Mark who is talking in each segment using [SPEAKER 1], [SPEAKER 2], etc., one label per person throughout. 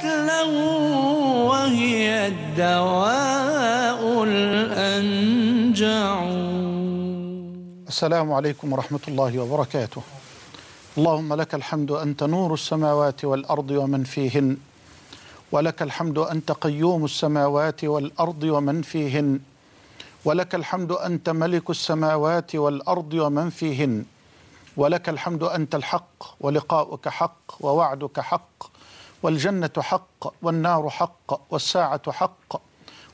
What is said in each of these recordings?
[SPEAKER 1] له وهي الدواء الأنجع السلام عليكم ورحمة الله وبركاته اللهم لك الحمد أنت نور السماوات والأرض ومن فيهن ولك الحمد أنت قيوم السماوات والأرض ومن فيهن ولك الحمد أنت ملك السماوات والأرض ومن فيهن ولك الحمد أنت الحق ولقاؤك حق ووعدك حق والجنة حق والنار حق والساعة حق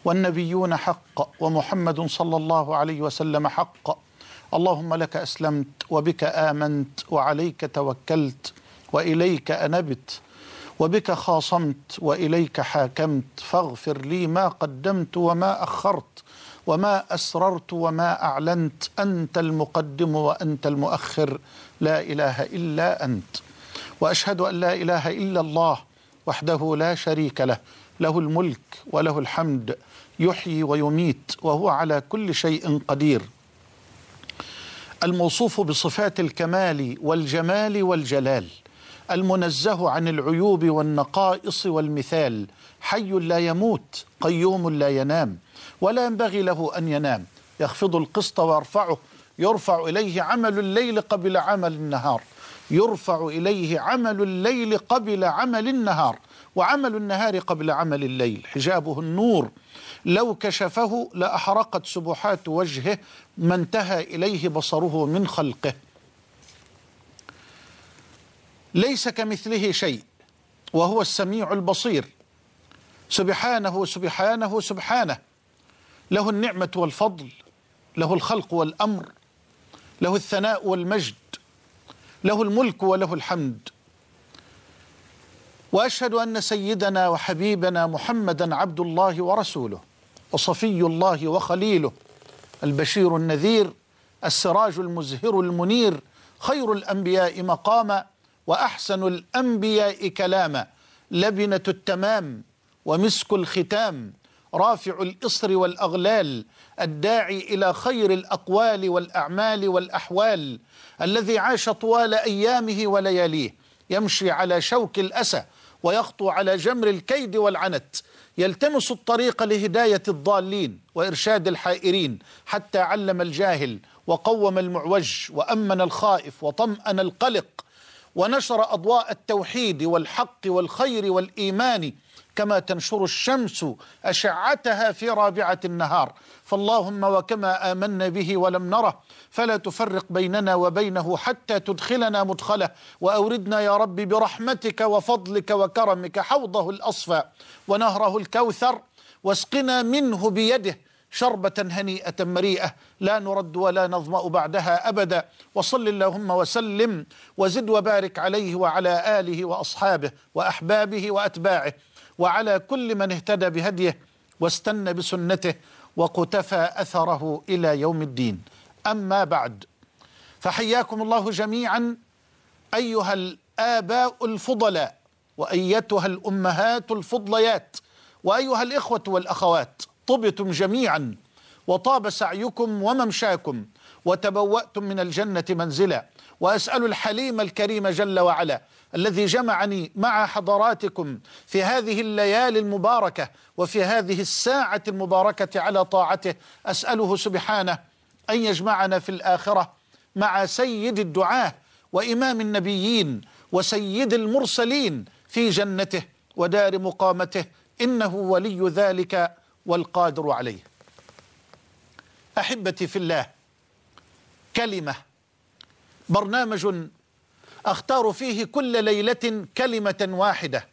[SPEAKER 1] والنبيون حق ومحمد صلى الله عليه وسلم حق اللهم لك أسلمت وبك آمنت وعليك توكلت وإليك أنبت وبك خاصمت وإليك حاكمت فاغفر لي ما قدمت وما أخرت وما أسررت وما أعلنت أنت المقدم وأنت المؤخر لا إله إلا أنت وأشهد أن لا إله إلا الله وحده لا شريك له له الملك وله الحمد يحيي ويميت وهو على كل شيء قدير الموصوف بصفات الكمال والجمال والجلال المنزه عن العيوب والنقائص والمثال حي لا يموت قيوم لا ينام ولا ينبغي له ان ينام يخفض القسط ويرفعه يرفع اليه عمل الليل قبل عمل النهار يرفع إليه عمل الليل قبل عمل النهار وعمل النهار قبل عمل الليل حجابه النور لو كشفه لأحرقت سبحات وجهه ما انتهى إليه بصره من خلقه ليس كمثله شيء وهو السميع البصير سبحانه سبحانه سبحانه له النعمة والفضل له الخلق والأمر له الثناء والمجد له الملك وله الحمد واشهد ان سيدنا وحبيبنا محمدا عبد الله ورسوله وصفي الله وخليله البشير النذير السراج المزهر المنير خير الانبياء مقاما واحسن الانبياء كلاما لبنه التمام ومسك الختام رافع الاصر والاغلال الداعي إلى خير الأقوال والأعمال والأحوال الذي عاش طوال أيامه ولياليه يمشي على شوك الأسى ويخطو على جمر الكيد والعنت يلتمس الطريق لهداية الضالين وإرشاد الحائرين حتى علم الجاهل وقوم المعوج وأمن الخائف وطمأن القلق ونشر أضواء التوحيد والحق والخير والإيمان كما تنشر الشمس أشعتها في رابعة النهار فاللهم وكما آمنا به ولم نره فلا تفرق بيننا وبينه حتى تدخلنا مدخله وأوردنا يا رب برحمتك وفضلك وكرمك حوضه الأصفى ونهره الكوثر واسقنا منه بيده شربة هنيئة مريئة لا نرد ولا نظمأ بعدها أبدا وصل اللهم وسلم وزد وبارك عليه وعلى آله وأصحابه وأحبابه وأتباعه وعلى كل من اهتدى بهديه واستنى بسنته وقتفى أثره إلى يوم الدين أما بعد فحياكم الله جميعا أيها الآباء الفضلاء وأيتها الأمهات الفضليات وأيها الإخوة والأخوات طبتم جميعا وطاب سعيكم وممشاكم وتبوأتم من الجنة منزلا وأسأل الحليم الكريم جل وعلا الذي جمعني مع حضراتكم في هذه الليالي المباركة وفي هذه الساعة المباركة على طاعته أسأله سبحانه أن يجمعنا في الآخرة مع سيد الدعاة وإمام النبيين وسيد المرسلين في جنته ودار مقامته إنه ولي ذلك والقادر عليه أحبتي في الله كلمة برنامج أختار فيه كل ليلة كلمة واحدة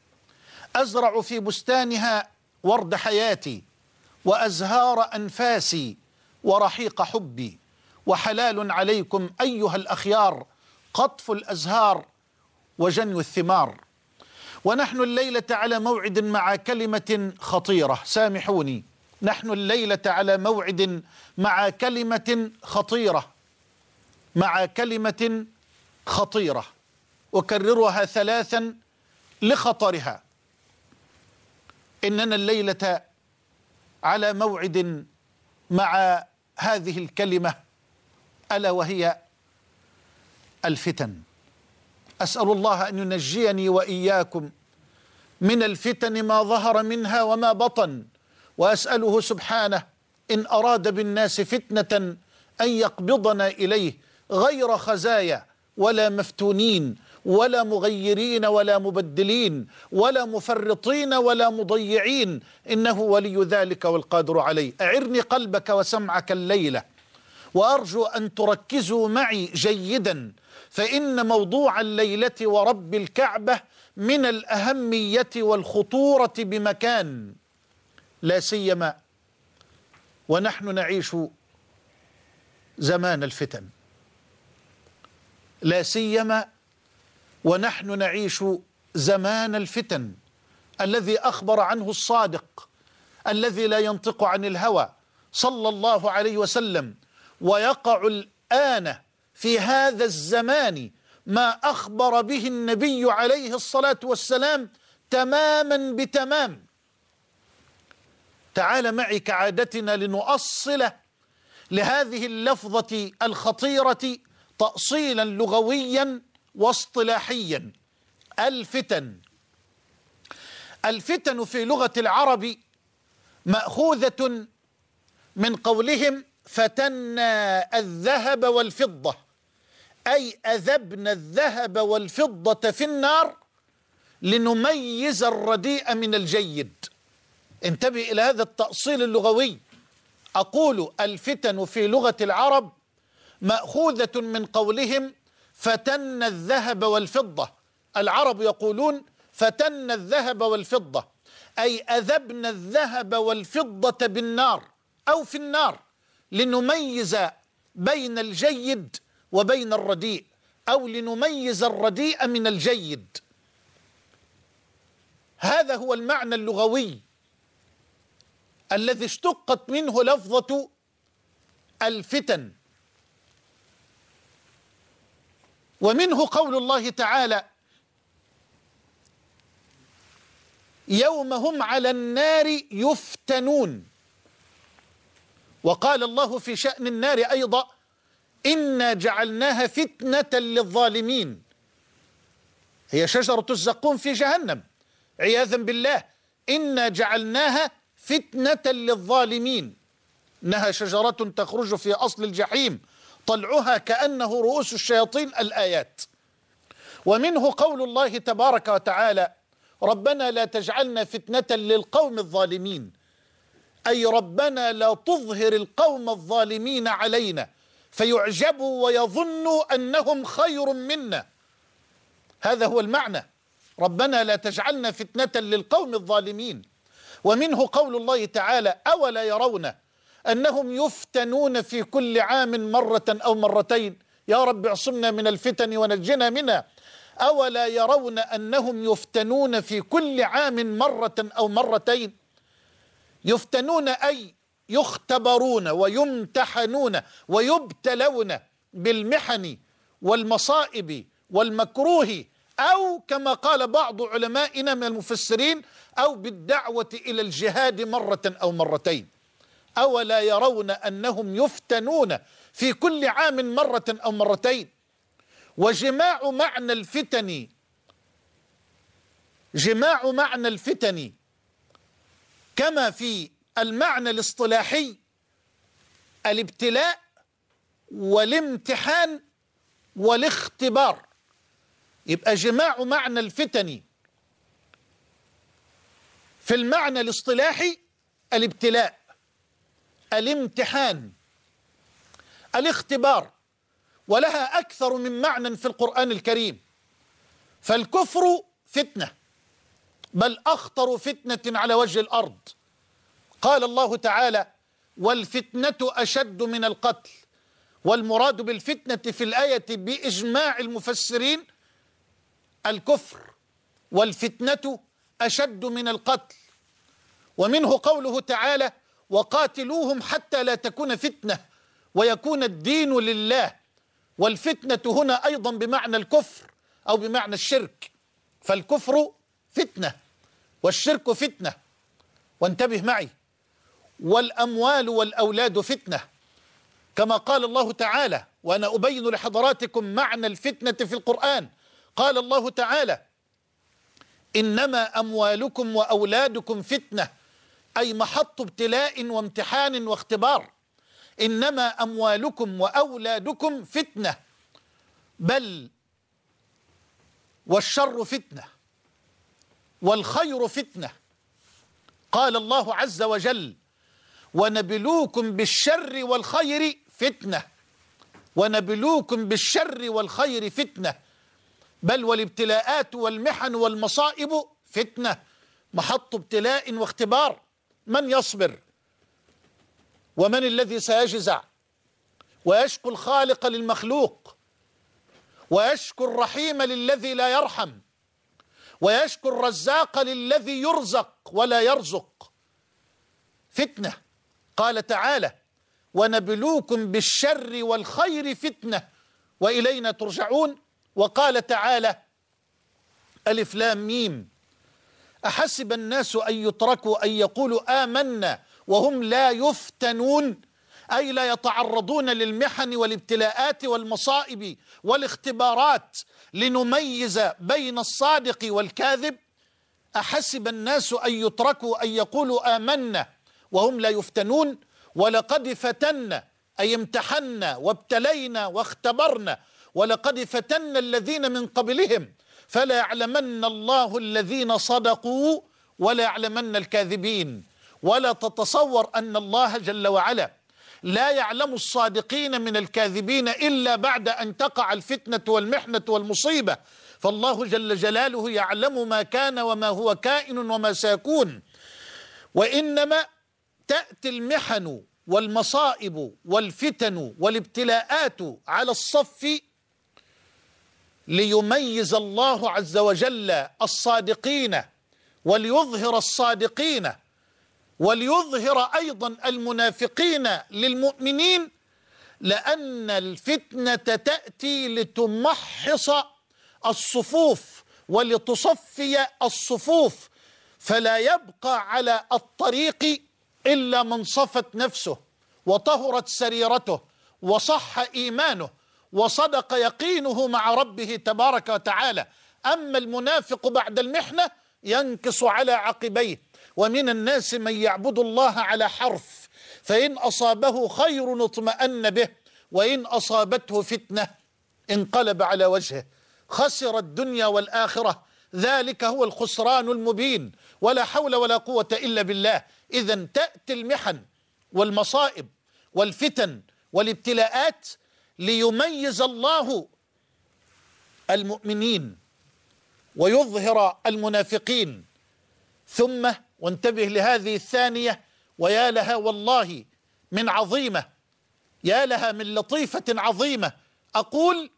[SPEAKER 1] أزرع في بستانها ورد حياتي وأزهار أنفاسي ورحيق حبي وحلال عليكم أيها الأخيار قطف الأزهار وجني الثمار ونحن الليلة على موعد مع كلمة خطيرة سامحوني نحن الليلة على موعد مع كلمة خطيرة مع كلمة خطيرة وكررها ثلاثا لخطرها إننا الليلة على موعد مع هذه الكلمة ألا وهي الفتن أسأل الله أن ينجيني وإياكم من الفتن ما ظهر منها وما بطن وأسأله سبحانه إن أراد بالناس فتنة أن يقبضنا إليه غير خزايا ولا مفتونين ولا مغيرين ولا مبدلين ولا مفرطين ولا مضيعين إنه ولي ذلك والقادر عليه أعرني قلبك وسمعك الليلة وأرجو أن تركزوا معي جيدا فإن موضوع الليلة ورب الكعبة من الأهمية والخطورة بمكان لا سيما ونحن نعيش زمان الفتن لا سيما ونحن نعيش زمان الفتن الذي أخبر عنه الصادق الذي لا ينطق عن الهوى صلى الله عليه وسلم ويقع الآن في هذا الزمان ما أخبر به النبي عليه الصلاة والسلام تماما بتمام تعال معي كعادتنا لنؤصل لهذه اللفظة الخطيرة تأصيلا لغويا واصطلاحيا الفتن الفتن في لغة العرب مأخوذة من قولهم فتنا الذهب والفضة أي أذبنا الذهب والفضة في النار لنميز الرديء من الجيد انتبه إلى هذا التأصيل اللغوي أقول الفتن في لغة العرب مأخوذة من قولهم فتن الذهب والفضة العرب يقولون فتن الذهب والفضة أي أذبنا الذهب والفضة بالنار أو في النار لنميز بين الجيد وبين الرديء أو لنميز الرديء من الجيد هذا هو المعنى اللغوي الذي اشتقت منه لفظة الفتن ومنه قول الله تعالى يوم هم على النار يفتنون وقال الله في شأن النار أيضا إنا جعلناها فتنة للظالمين هي شجرة الزقوم في جهنم عياذا بالله إنا جعلناها فتنة للظالمين إنها شجرة تخرج في أصل الجحيم طلعها كأنه رؤوس الشياطين الآيات ومنه قول الله تبارك وتعالى ربنا لا تجعلنا فتنة للقوم الظالمين أي ربنا لا تظهر القوم الظالمين علينا فيعجبوا ويظنوا أنهم خير منا هذا هو المعنى ربنا لا تجعلنا فتنة للقوم الظالمين ومنه قول الله تعالى أولا يرون أنهم يفتنون في كل عام مرة أو مرتين يا رب اعصمنا من الفتن ونجنا منها أولا يرون أنهم يفتنون في كل عام مرة أو مرتين يفتنون أي يختبرون ويمتحنون ويبتلون بالمحن والمصائب والمكروه أو كما قال بعض علمائنا من المفسرين أو بالدعوة إلى الجهاد مرة أو مرتين أولا يرون أنهم يفتنون في كل عام مرة أو مرتين وجماع معنى الفتن جماع معنى الفتن كما في المعنى الاصطلاحي الابتلاء والامتحان والاختبار يبقى جماع معنى الفتن في المعنى الاصطلاحي الابتلاء الامتحان الاختبار ولها أكثر من معنى في القرآن الكريم فالكفر فتنة بل أخطر فتنة على وجه الأرض قال الله تعالى والفتنة أشد من القتل والمراد بالفتنة في الآية بإجماع المفسرين الكفر والفتنة أشد من القتل ومنه قوله تعالى وقاتلوهم حتى لا تكون فتنة ويكون الدين لله والفتنة هنا أيضا بمعنى الكفر أو بمعنى الشرك فالكفر فتنة والشرك فتنة وانتبه معي والأموال والأولاد فتنة كما قال الله تعالى وأنا أبين لحضراتكم معنى الفتنة في القرآن قال الله تعالى إنما أموالكم وأولادكم فتنة أي محط ابتلاء وامتحان واختبار إنما أموالكم وأولادكم فتنة بل والشر فتنة والخير فتنة قال الله عز وجل ونبلوكم بالشر والخير فتنة ونبلوكم بالشر والخير فتنة بل والابتلاءات والمحن والمصائب فتنة محط ابتلاء واختبار من يصبر ومن الذي سيجزع ويشكو الخالق للمخلوق ويشكو الرحيم للذي لا يرحم ويشكو الرزاق للذي يرزق ولا يرزق فتنه قال تعالى ونبلوكم بالشر والخير فتنه والينا ترجعون وقال تعالى الف لام ميم أحسب الناس أن يتركوا أن يقولوا آمنا وهم لا يفتنون أي لا يتعرضون للمحن والابتلاءات والمصائب والاختبارات لنميز بين الصادق والكاذب أحسب الناس أن يتركوا أن يقولوا آمنا وهم لا يفتنون ولقد فتنا أي امتحنا وابتلينا واختبرنا ولقد فتنا الذين من قبلهم فلا يعلمن الله الذين صدقوا ولا يعلمن الكاذبين ولا تتصور أن الله جل وعلا لا يعلم الصادقين من الكاذبين إلا بعد أن تقع الفتنة والمحنة والمصيبة فالله جل جلاله يعلم ما كان وما هو كائن وما سيكون وإنما تأتي المحن والمصائب والفتن والابتلاءات على الصف ليميز الله عز وجل الصادقين وليظهر الصادقين وليظهر أيضا المنافقين للمؤمنين لأن الفتنة تأتي لتمحص الصفوف ولتصفي الصفوف فلا يبقى على الطريق إلا من صفت نفسه وطهرت سريرته وصح إيمانه وصدق يقينه مع ربه تبارك وتعالى أما المنافق بعد المحنة ينكص على عقبيه ومن الناس من يعبد الله على حرف فإن أصابه خير اطمأن به وإن أصابته فتنة انقلب على وجهه خسر الدنيا والآخرة ذلك هو الخسران المبين ولا حول ولا قوة إلا بالله إذا تأتي المحن والمصائب والفتن والابتلاءات ليميز الله المؤمنين ويظهر المنافقين ثم وانتبه لهذه الثانية ويا لها والله من عظيمة يا لها من لطيفة عظيمة أقول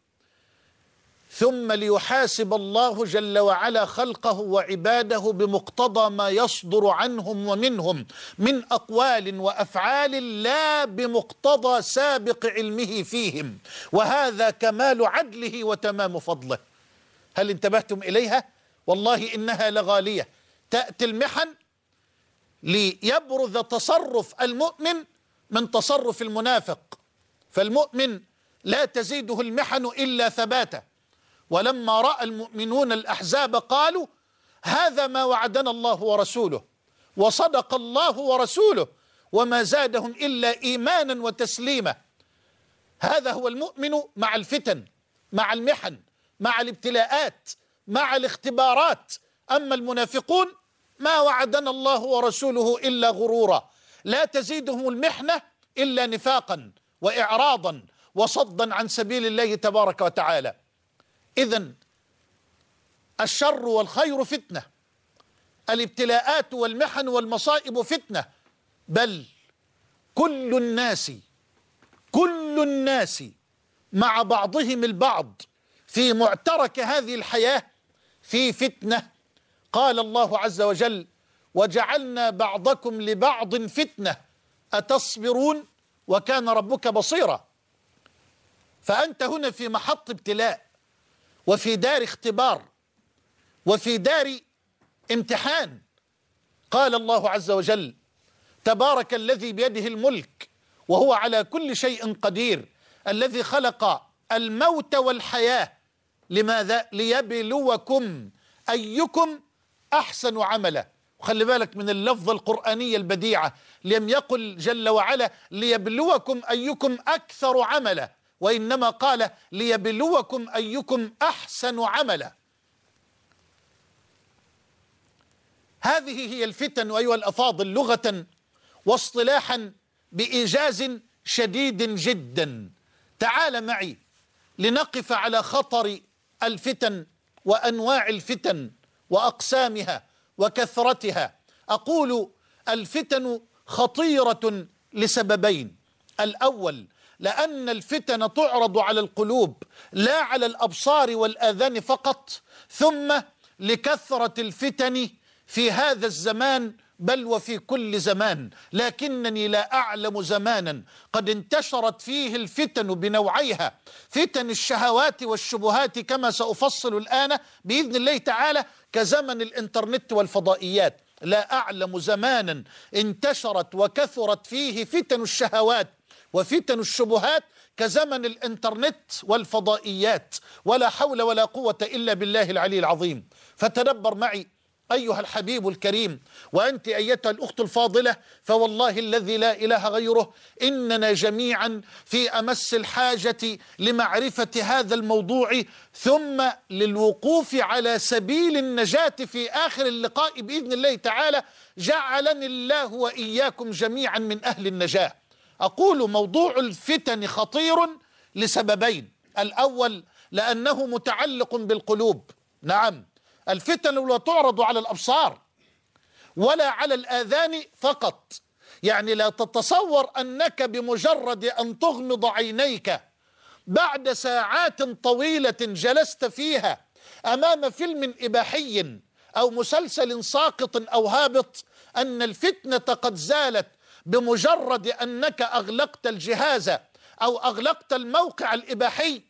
[SPEAKER 1] ثم ليحاسب الله جل وعلا خلقه وعباده بمقتضى ما يصدر عنهم ومنهم من اقوال وافعال لا بمقتضى سابق علمه فيهم وهذا كمال عدله وتمام فضله هل انتبهتم اليها والله انها لغاليه تاتي المحن ليبرز تصرف المؤمن من تصرف المنافق فالمؤمن لا تزيده المحن الا ثباتا ولما رأى المؤمنون الأحزاب قالوا هذا ما وعدنا الله ورسوله وصدق الله ورسوله وما زادهم إلا إيمانا وتسليما هذا هو المؤمن مع الفتن مع المحن مع الابتلاءات مع الاختبارات أما المنافقون ما وعدنا الله ورسوله إلا غرورا لا تزيدهم المحنة إلا نفاقا وإعراضا وصدا عن سبيل الله تبارك وتعالى إذا الشر والخير فتنة الابتلاءات والمحن والمصائب فتنة بل كل الناس كل الناس مع بعضهم البعض في معترك هذه الحياة في فتنة قال الله عز وجل وجعلنا بعضكم لبعض فتنة أتصبرون وكان ربك بصيرا فأنت هنا في محط ابتلاء وفي دار اختبار وفي دار امتحان قال الله عز وجل تبارك الذي بيده الملك وهو على كل شيء قدير الذي خلق الموت والحياة لماذا ليبلوكم أيكم أحسن عملا وخلي بالك من اللفظة القرآنية البديعة لم يقل جل وعلا ليبلوكم أيكم أكثر عملا وإنما قال ليبلوكم أيكم أحسن عملا هذه هي الفتن أيها الأفاضل لغة واصطلاحا بإيجاز شديد جدا تعال معي لنقف على خطر الفتن وأنواع الفتن وأقسامها وكثرتها أقول الفتن خطيرة لسببين الأول لأن الفتن تعرض على القلوب لا على الأبصار والآذان فقط ثم لكثرة الفتن في هذا الزمان بل وفي كل زمان لكنني لا أعلم زمانا قد انتشرت فيه الفتن بنوعيها فتن الشهوات والشبهات كما سأفصل الآن بإذن الله تعالى كزمن الإنترنت والفضائيات لا أعلم زمانا انتشرت وكثرت فيه فتن الشهوات وفتن الشبهات كزمن الانترنت والفضائيات ولا حول ولا قوة إلا بالله العلي العظيم فتدبر معي أيها الحبيب الكريم وأنت أيتها الأخت الفاضلة فوالله الذي لا إله غيره إننا جميعا في أمس الحاجة لمعرفة هذا الموضوع ثم للوقوف على سبيل النجاة في آخر اللقاء بإذن الله تعالى جعلني الله وإياكم جميعا من أهل النجاه أقول موضوع الفتن خطير لسببين الأول لأنه متعلق بالقلوب نعم الفتن لا تعرض على الأبصار ولا على الآذان فقط يعني لا تتصور أنك بمجرد أن تغمض عينيك بعد ساعات طويلة جلست فيها أمام فيلم إباحي أو مسلسل ساقط أو هابط أن الفتنة قد زالت بمجرد أنك أغلقت الجهاز أو أغلقت الموقع الإباحي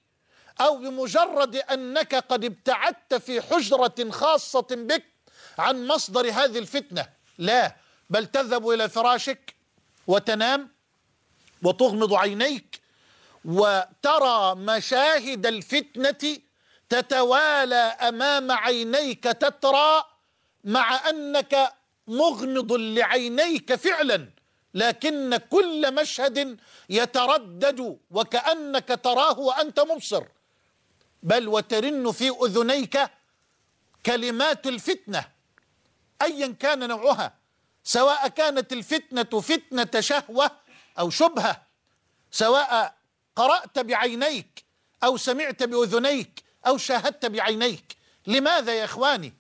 [SPEAKER 1] أو بمجرد أنك قد ابتعدت في حجرة خاصة بك عن مصدر هذه الفتنة لا بل تذهب إلى فراشك وتنام وتغمض عينيك وترى مشاهد الفتنة تتوالى أمام عينيك تترى مع أنك مغمض لعينيك فعلا لكن كل مشهد يتردد وكأنك تراه وأنت مبصر بل وترن في أذنيك كلمات الفتنة أيا كان نوعها سواء كانت الفتنة فتنة شهوة أو شبهة سواء قرأت بعينيك أو سمعت بأذنيك أو شاهدت بعينيك لماذا يا إخواني؟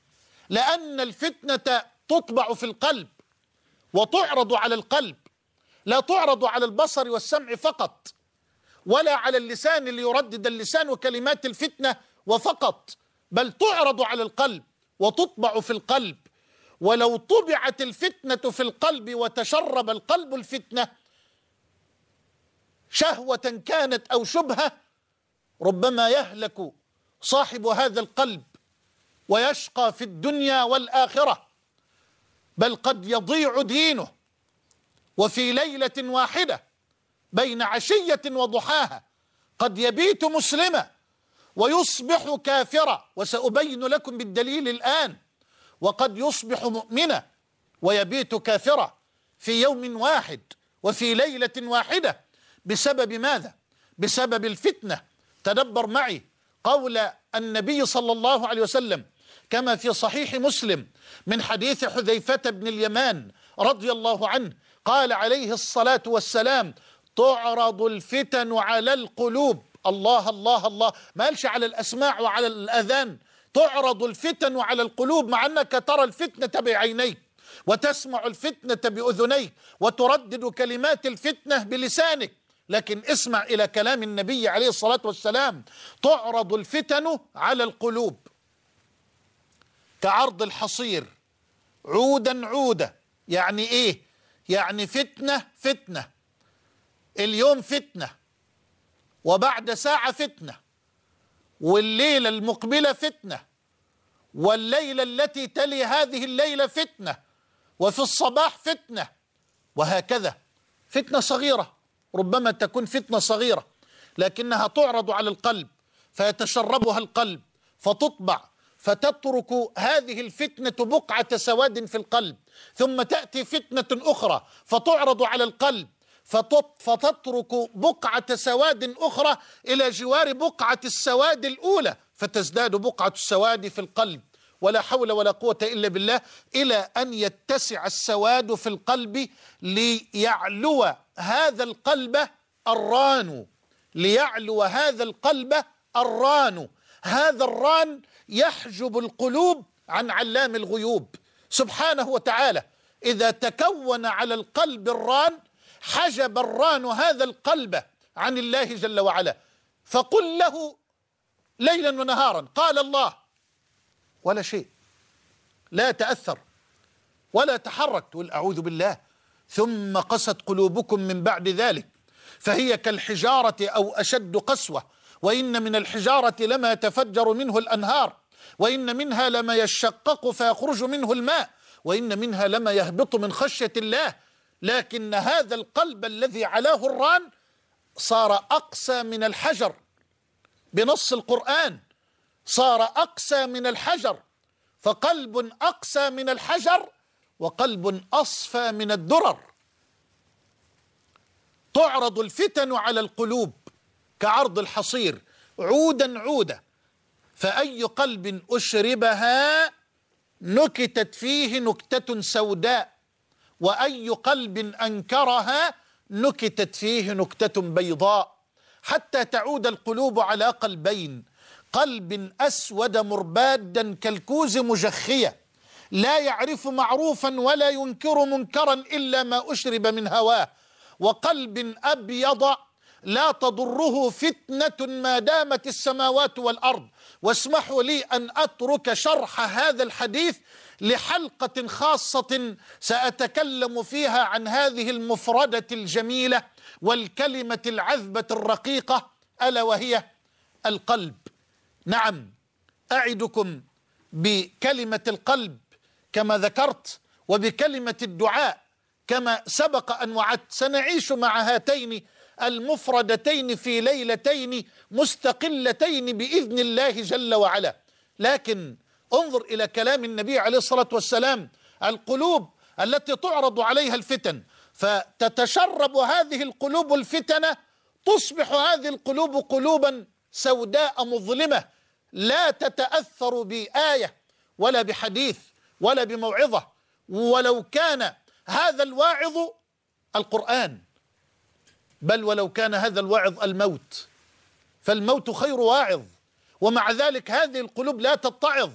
[SPEAKER 1] لأن الفتنة تطبع في القلب وتعرض على القلب لا تعرض على البصر والسمع فقط ولا على اللسان ليردد اللسان وكلمات الفتنه وفقط بل تعرض على القلب وتطبع في القلب ولو طبعت الفتنه في القلب وتشرب القلب الفتنه شهوه كانت او شبهه ربما يهلك صاحب هذا القلب ويشقى في الدنيا والاخره بل قد يضيع دينه وفي ليلة واحدة بين عشية وضحاها قد يبيت مسلما ويصبح كافرا وسأبين لكم بالدليل الآن وقد يصبح مؤمنا ويبيت كافرا في يوم واحد وفي ليلة واحدة بسبب ماذا؟ بسبب الفتنة تدبر معي قول النبي صلى الله عليه وسلم كما في صحيح مسلم من حديث حذيفة بن اليمان رضي الله عنه قال عليه الصلاة والسلام تعرض الفتن على القلوب الله الله الله ما قالش على الأسماع وعلى الأذان تعرض الفتن على القلوب مع أنك ترى الفتنة بعينيك وتسمع الفتنة بأذنيك وتردد كلمات الفتنة بلسانك لكن اسمع إلى كلام النبي عليه الصلاة والسلام تعرض الفتن على القلوب كعرض الحصير عودا عودا يعني ايه يعني فتنه فتنه اليوم فتنه وبعد ساعه فتنه والليله المقبله فتنه والليله التي تلي هذه الليله فتنه وفي الصباح فتنه وهكذا فتنه صغيره ربما تكون فتنه صغيره لكنها تعرض على القلب فيتشربها القلب فتطبع فتترك هذه الفتنة بقعة سواد في القلب ثم تأتي فتنة أخرى فتعرض على القلب فتترك بقعة سواد أخرى إلى جوار بقعة السواد الأولى فتزداد بقعة السواد في القلب ولا حول ولا قوة إلا بالله إلى أن يتسع السواد في القلب ليعلو هذا القلب الران ليعلو هذا القلب الران هذا الران يحجب القلوب عن علام الغيوب سبحانه وتعالى إذا تكون على القلب الران حجب الران هذا القلب عن الله جل وعلا فقل له ليلا ونهارا قال الله ولا شيء لا تأثر ولا تحرك تقول أعوذ بالله ثم قست قلوبكم من بعد ذلك فهي كالحجارة أو أشد قسوة وإن من الحجارة لما تفجر منه الأنهار وإن منها لما يشقق فيخرج منه الماء وإن منها لما يهبط من خشية الله لكن هذا القلب الذي علاه الران صار أقسى من الحجر بنص القرآن صار أقسى من الحجر فقلب أقسى من الحجر وقلب أصفى من الدرر تعرض الفتن على القلوب كعرض الحصير عودا عودا فأي قلب أشربها نكتت فيه نكتة سوداء وأي قلب أنكرها نكتت فيه نكتة بيضاء حتى تعود القلوب على قلبين قلب أسود مربادا كالكوز مجخية لا يعرف معروفا ولا ينكر منكرا إلا ما أشرب من هواه وقلب أبيض لا تضره فتنة ما دامت السماوات والأرض واسمحوا لي أن أترك شرح هذا الحديث لحلقة خاصة سأتكلم فيها عن هذه المفردة الجميلة والكلمة العذبة الرقيقة ألا وهي القلب نعم أعدكم بكلمة القلب كما ذكرت وبكلمة الدعاء كما سبق أن وعدت سنعيش مع هاتين المفردتين في ليلتين مستقلتين بإذن الله جل وعلا لكن انظر إلى كلام النبي عليه الصلاة والسلام القلوب التي تعرض عليها الفتن فتتشرب هذه القلوب الفتنة تصبح هذه القلوب قلوبا سوداء مظلمة لا تتأثر بآية ولا بحديث ولا بموعظة ولو كان هذا الواعظ القرآن بل ولو كان هذا الواعظ الموت فالموت خير واعظ ومع ذلك هذه القلوب لا تتعظ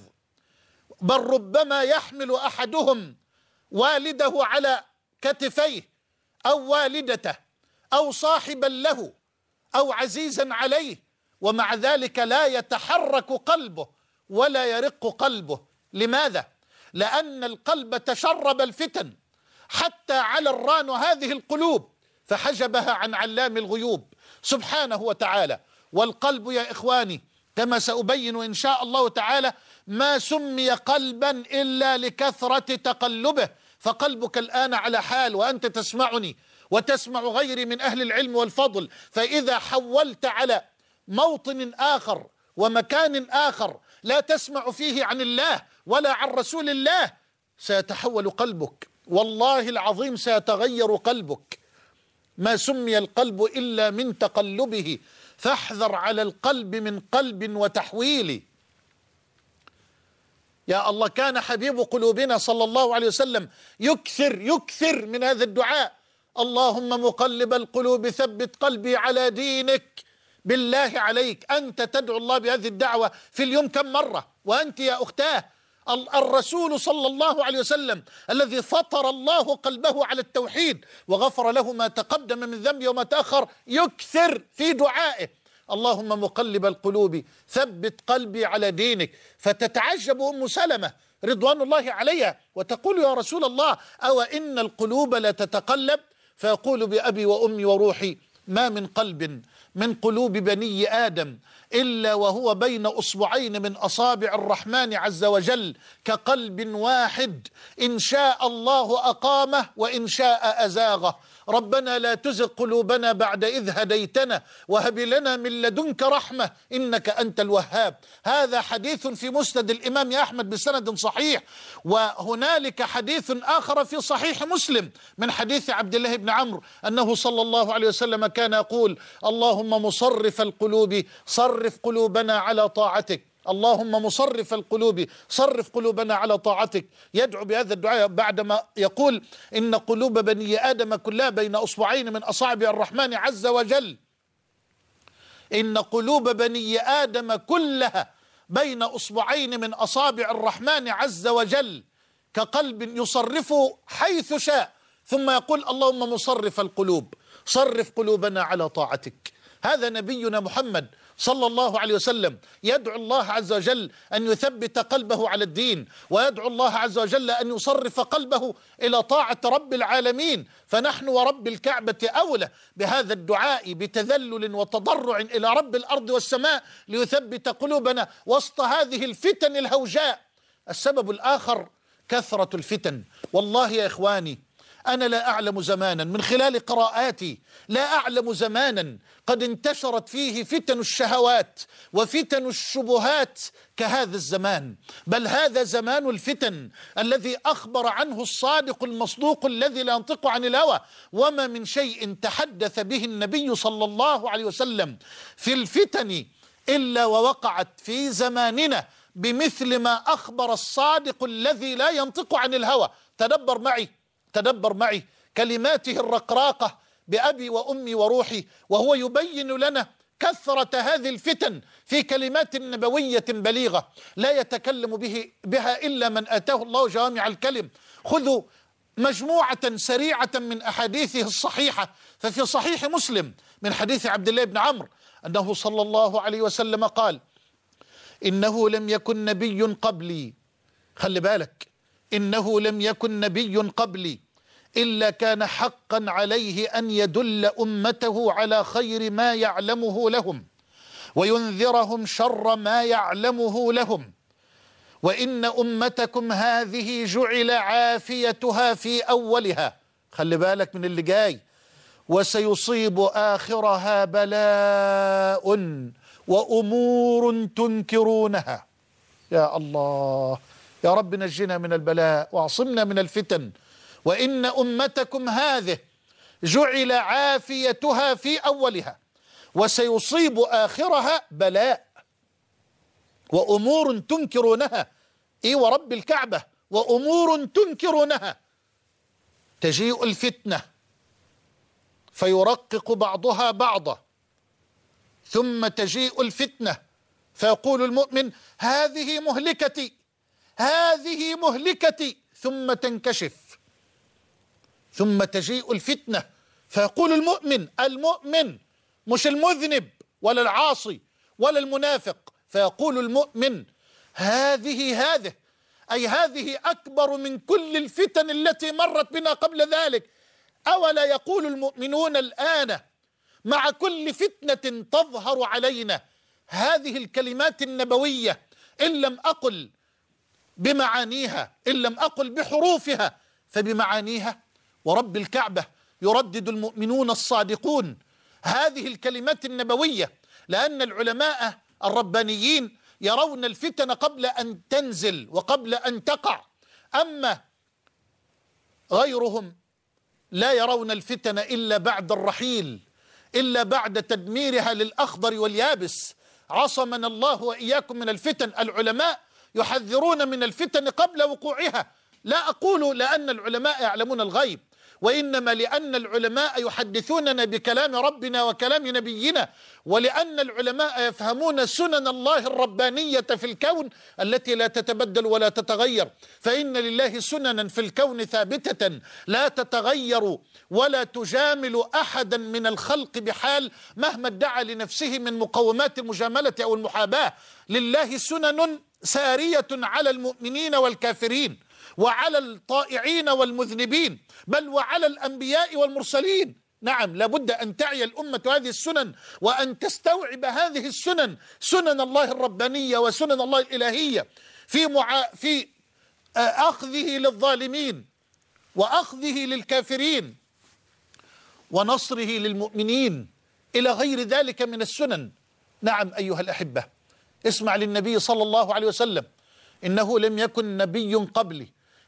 [SPEAKER 1] بل ربما يحمل أحدهم والده على كتفيه أو والدته أو صاحبا له أو عزيزا عليه ومع ذلك لا يتحرك قلبه ولا يرق قلبه لماذا؟ لأن القلب تشرب الفتن حتى على الران هذه القلوب فحجبها عن علام الغيوب سبحانه وتعالى والقلب يا إخواني كما سأبين إن شاء الله تعالى ما سمي قلبا إلا لكثرة تقلبه فقلبك الآن على حال وأنت تسمعني وتسمع غيري من أهل العلم والفضل فإذا حولت على موطن آخر ومكان آخر لا تسمع فيه عن الله ولا عن رسول الله سيتحول قلبك والله العظيم سيتغير قلبك ما سمي القلب إلا من تقلبه فاحذر على القلب من قلب وتحويل يا الله كان حبيب قلوبنا صلى الله عليه وسلم يكثر يكثر من هذا الدعاء اللهم مقلب القلوب ثبت قلبي على دينك بالله عليك أنت تدعو الله بهذه الدعوة في اليوم كم مرة وأنت يا أختاه الرسول صلى الله عليه وسلم الذي فطر الله قلبه على التوحيد وغفر له ما تقدم من ذنبه وما تأخر يكثر في دعائه اللهم مقلب القلوب ثبت قلبي على دينك فتتعجب أم سلمة رضوان الله عليها وتقول يا رسول الله أو إن القلوب لا تتقلب فيقول بأبي وأمي وروحي ما من قلب من قلوب بني آدم إلا وهو بين أصبعين من أصابع الرحمن عز وجل كقلب واحد إن شاء الله أقامه وإن شاء أزاغه ربنا لا تزغ قلوبنا بعد إذ هديتنا وهب لنا من لدنك رحمة إنك أنت الوهاب هذا حديث في مسند الإمام أحمد بسند صحيح وهنالك حديث آخر في صحيح مسلم من حديث عبد الله بن عمرو أنه صلى الله عليه وسلم كان يقول اللهم مصرف القلوب صرف قلوبنا على طاعتك اللهم مصرف القلوب صرف قلوبنا على طاعتك يدعو بهذا الدعاء بعدما يقول إن قلوب بني آدم كلها بين أصبعين من أصابع الرحمن عز وجل إن قلوب بني آدم كلها بين أصبعين من أصابع الرحمن عز وجل كقلب يصرفه حيث شاء ثم يقول اللهم مصرف القلوب صرف قلوبنا على طاعتك هذا نبينا محمد صلى الله عليه وسلم يدعو الله عز وجل أن يثبت قلبه على الدين ويدعو الله عز وجل أن يصرف قلبه إلى طاعة رب العالمين فنحن ورب الكعبة أولى بهذا الدعاء بتذلل وتضرع إلى رب الأرض والسماء ليثبت قلوبنا وسط هذه الفتن الهوجاء السبب الآخر كثرة الفتن والله يا إخواني أنا لا أعلم زمانا من خلال قراءاتي لا أعلم زمانا قد انتشرت فيه فتن الشهوات وفتن الشبهات كهذا الزمان بل هذا زمان الفتن الذي أخبر عنه الصادق المصدوق الذي لا ينطق عن الهوى وما من شيء تحدث به النبي صلى الله عليه وسلم في الفتن إلا ووقعت في زماننا بمثل ما أخبر الصادق الذي لا ينطق عن الهوى تدبر معي تدبر معي كلماته الرقراقة بأبي وأمي وروحي وهو يبين لنا كثرة هذه الفتن في كلمات نبوية بليغة لا يتكلم به بها إلا من أتاه الله جوامع الكلم خذوا مجموعة سريعة من أحاديثه الصحيحة ففي صحيح مسلم من حديث عبد الله بن عمرو أنه صلى الله عليه وسلم قال إنه لم يكن نبي قبلي خلي بالك إنه لم يكن نبي قبلي إلا كان حقا عليه أن يدل أمته على خير ما يعلمه لهم وينذرهم شر ما يعلمه لهم وإن أمتكم هذه جعل عافيتها في أولها خلي بالك من اللي جاي وسيصيب آخرها بلاء وأمور تنكرونها يا الله يا رب نجنا من البلاء واعصمنا من الفتن وإن أمتكم هذه جعل عافيتها في أولها وسيصيب آخرها بلاء وأمور تنكرونها إي ورب الكعبة وأمور تنكرونها تجيء الفتنة فيرقق بعضها بعضا ثم تجيء الفتنة فيقول المؤمن هذه مهلكتي هذه مهلكتي ثم تنكشف ثم تجيء الفتنه فيقول المؤمن المؤمن مش المذنب ولا العاصي ولا المنافق فيقول المؤمن هذه هذه اي هذه اكبر من كل الفتن التي مرت بنا قبل ذلك اولا يقول المؤمنون الان مع كل فتنه تظهر علينا هذه الكلمات النبويه ان لم اقل بمعانيها إن لم أقل بحروفها فبمعانيها ورب الكعبة يردد المؤمنون الصادقون هذه الكلمات النبوية لأن العلماء الربانيين يرون الفتن قبل أن تنزل وقبل أن تقع أما غيرهم لا يرون الفتن إلا بعد الرحيل إلا بعد تدميرها للأخضر واليابس عصمنا الله وإياكم من الفتن العلماء يحذرون من الفتن قبل وقوعها لا أقول لأن العلماء يعلمون الغيب وإنما لأن العلماء يحدثوننا بكلام ربنا وكلام نبينا ولأن العلماء يفهمون سنن الله الربانية في الكون التي لا تتبدل ولا تتغير فإن لله سننا في الكون ثابتة لا تتغير ولا تجامل أحدا من الخلق بحال مهما ادعى لنفسه من مقومات المجاملة أو المحاباة لله سنن سارية على المؤمنين والكافرين وعلى الطائعين والمذنبين بل وعلى الأنبياء والمرسلين نعم لابد أن تعي الأمة هذه السنن وأن تستوعب هذه السنن سنن الله الربانية وسنن الله الإلهية في معا في آه، أخذه للظالمين وأخذه للكافرين ونصره للمؤمنين إلى غير ذلك من السنن نعم أيها الأحبة اسمع للنبي صلى الله عليه وسلم إنه لم يكن نبي قبلي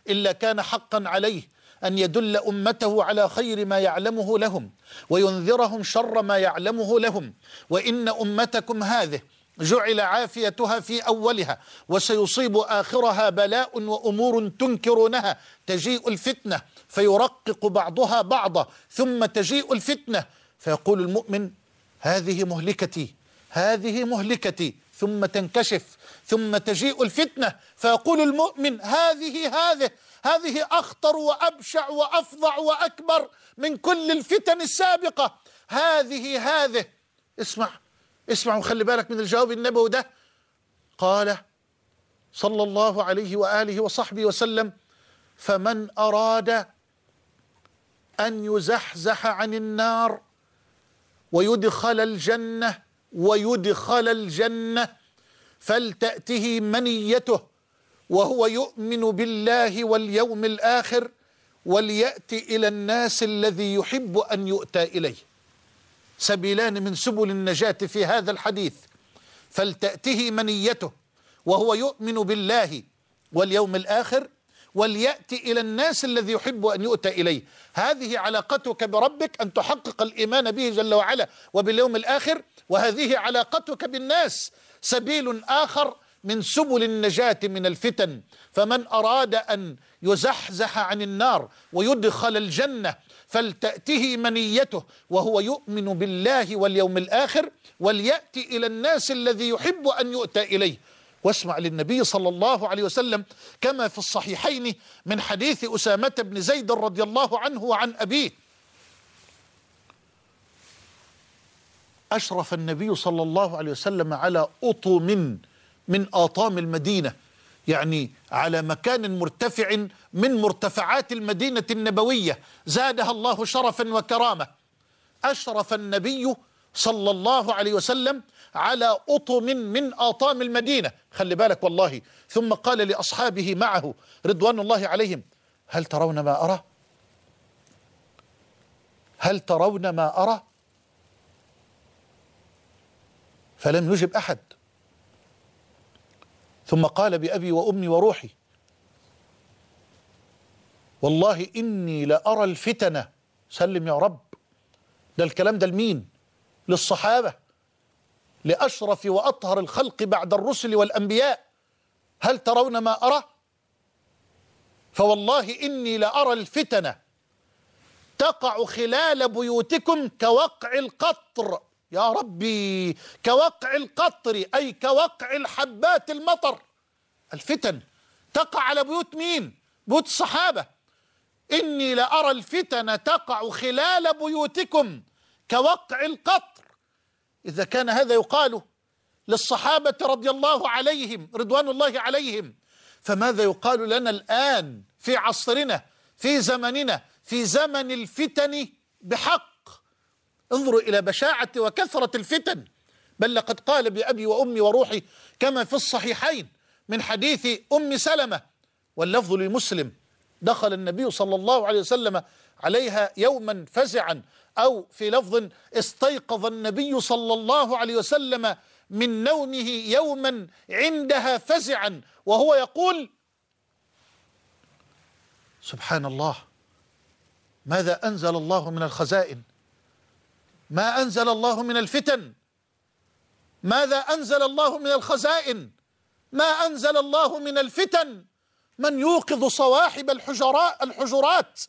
[SPEAKER 1] إلا كان حقا عليه أن يدل أمته على خير ما يعلمه لهم وينذرهم شر ما يعلمه لهم وإن أمتكم هذه جعل عافيتها في أولها وسيصيب آخرها بلاء وأمور تنكرونها تجيء الفتنة فيرقق بعضها بعضا ثم تجيء الفتنة فيقول المؤمن هذه مهلكتي هذه مهلكتي ثم تنكشف ثم تجيء الفتنة فيقول المؤمن هذه هذه هذه أخطر وأبشع وأفظع وأكبر من كل الفتن السابقة هذه هذه اسمع اسمع وخلي بالك من الجواب النبوي ده قال صلى الله عليه وآله وصحبه وسلم فمن أراد أن يزحزح عن النار ويدخل الجنة ويدخل الجنة فلتأته منيته وهو يؤمن بالله واليوم الآخر وليأت إلى الناس الذي يحب أن يؤتى إليه سبيلان من سبل النجاة في هذا الحديث فلتأته منيته وهو يؤمن بالله واليوم الآخر وليأتي إلى الناس الذي يحب أن يؤتى إليه هذه علاقتك بربك أن تحقق الإيمان به جل وعلا وباليوم الآخر وهذه علاقتك بالناس سبيل آخر من سبل النجاة من الفتن فمن أراد أن يزحزح عن النار ويدخل الجنة فلتأته منيته وهو يؤمن بالله واليوم الآخر وليأتي إلى الناس الذي يحب أن يؤتى إليه واسمع للنبي صلى الله عليه وسلم كما في الصحيحين من حديث أسامة بن زيد رضي الله عنه وعن أبيه أشرف النبي صلى الله عليه وسلم على أطم من آطام المدينة يعني على مكان مرتفع من مرتفعات المدينة النبوية زادها الله شرفا وكرامة أشرف النبي صلى الله عليه وسلم على أطم من آطام المدينة خلي بالك والله ثم قال لأصحابه معه رضوان الله عليهم هل ترون ما أرى هل ترون ما أرى فلم يجب أحد ثم قال بأبي وأمي وروحي والله إني لأرى الفتنة سلم يا رب ده الكلام ده لمين للصحابة لأشرف وأطهر الخلق بعد الرسل والأنبياء هل ترون ما أرى فوالله إني لأرى الفتنة تقع خلال بيوتكم كوقع القطر يا ربي كوقع القطر أي كوقع الحبات المطر الفتن تقع على بيوت مين بيوت الصحابة إني لأرى الفتن تقع خلال بيوتكم كوقع القطر إذا كان هذا يقال للصحابة رضي الله عليهم رضوان الله عليهم فماذا يقال لنا الآن في عصرنا في زمننا في زمن الفتن بحق انظروا إلى بشاعة وكثرة الفتن بل لقد قال بأبي وأمي وروحي كما في الصحيحين من حديث أم سلمة واللفظ لمسلم دخل النبي صلى الله عليه وسلم عليها يوما فزعا أو في لفظ استيقظ النبي صلى الله عليه وسلم من نومه يوما عندها فزعا وهو يقول سبحان الله ماذا أنزل الله من الخزائن ما أنزل الله من الفتن ماذا أنزل الله من الخزائن ما أنزل الله من الفتن من يوقظ صواحب الحجراء الحجرات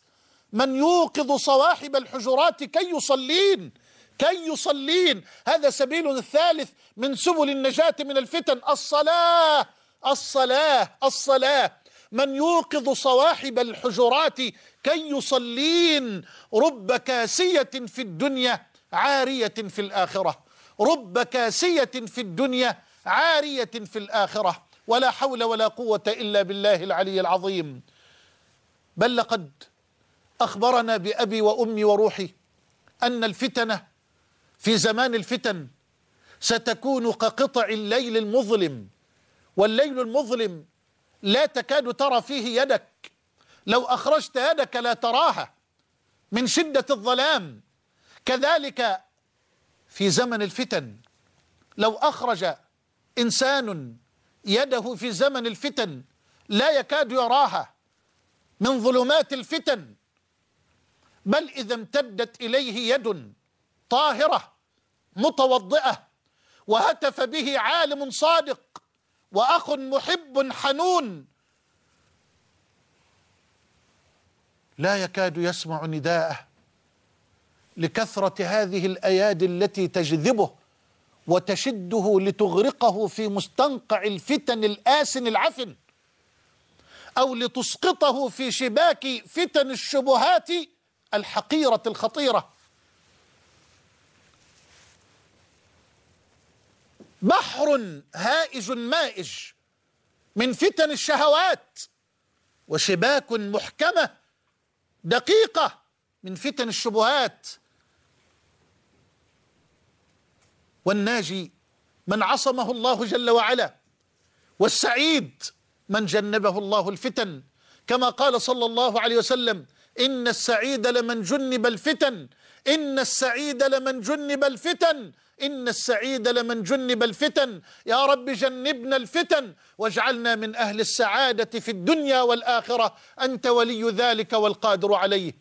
[SPEAKER 1] من يوقظ صواحب الحجرات كي يصلين كي يصلين هذا سبيل الثالث من سبل النجاة من الفتن الصلاة الصلاة الصلاة من يوقظ صواحب الحجرات كي يصلين رب كاسية في الدنيا عارية في الآخرة رب كاسية في الدنيا عارية في الآخرة ولا حول ولا قوة إلا بالله العلي العظيم بل لقد أخبرنا بأبي وأمي وروحي أن الفتنة في زمان الفتن ستكون كقطع الليل المظلم والليل المظلم لا تكاد ترى فيه يدك لو أخرجت يدك لا تراها من شدة الظلام كذلك في زمن الفتن لو أخرج إنسان يده في زمن الفتن لا يكاد يراها من ظلمات الفتن بل إذا امتدت إليه يد طاهرة متوضئة وهتف به عالم صادق وأخ محب حنون لا يكاد يسمع نداءه لكثرة هذه الأيادي التي تجذبه وتشده لتغرقه في مستنقع الفتن الآسن العفن أو لتسقطه في شباك فتن الشبهات الحقيرة الخطيرة بحر هائج مائج من فتن الشهوات وشباك محكمة دقيقة من فتن الشبهات والناجي من عصمه الله جل وعلا والسعيد من جنبه الله الفتن كما قال صلى الله عليه وسلم إن السعيد لمن جنب الفتن إن السعيد لمن جنب الفتن إن السعيد لمن جنب الفتن يا رب جنبنا الفتن واجعلنا من أهل السعادة في الدنيا والآخرة أنت ولي ذلك والقادر عليه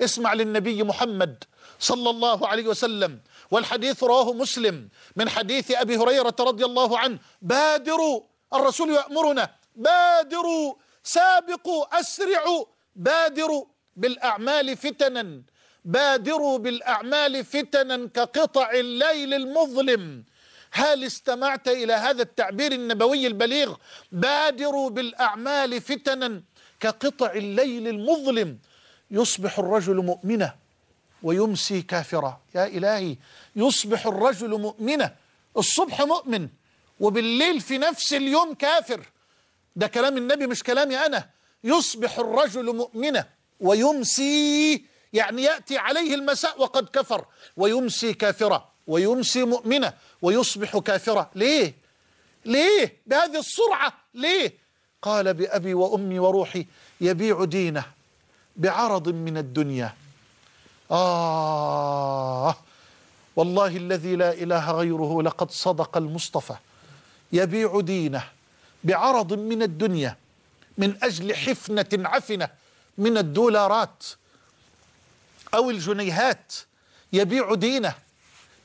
[SPEAKER 1] اسمع للنبي محمد صلى الله عليه وسلم والحديث رواه مسلم من حديث أبي هريرة رضي الله عنه بادروا الرسول يأمرنا بادروا سابقوا أسرعوا بادروا بالاعمال فتنا بادروا بالاعمال فتنا كقطع الليل المظلم هل استمعت الى هذا التعبير النبوي البليغ بادروا بالاعمال فتنا كقطع الليل المظلم يصبح الرجل مؤمنه ويمسي كافره يا الهي يصبح الرجل مؤمنه الصبح مؤمن وبالليل في نفس اليوم كافر ده كلام النبي مش كلامي انا يصبح الرجل مؤمنه ويمسي يعني يأتي عليه المساء وقد كفر ويمسي كافرة ويمسي مؤمنة ويصبح كافرة ليه ليه بهذه السرعة ليه قال بأبي وأمي وروحي يبيع دينه بعرض من الدنيا آه والله الذي لا إله غيره لقد صدق المصطفى يبيع دينه بعرض من الدنيا من أجل حفنة عفنة من الدولارات أو الجنيهات يبيع دينه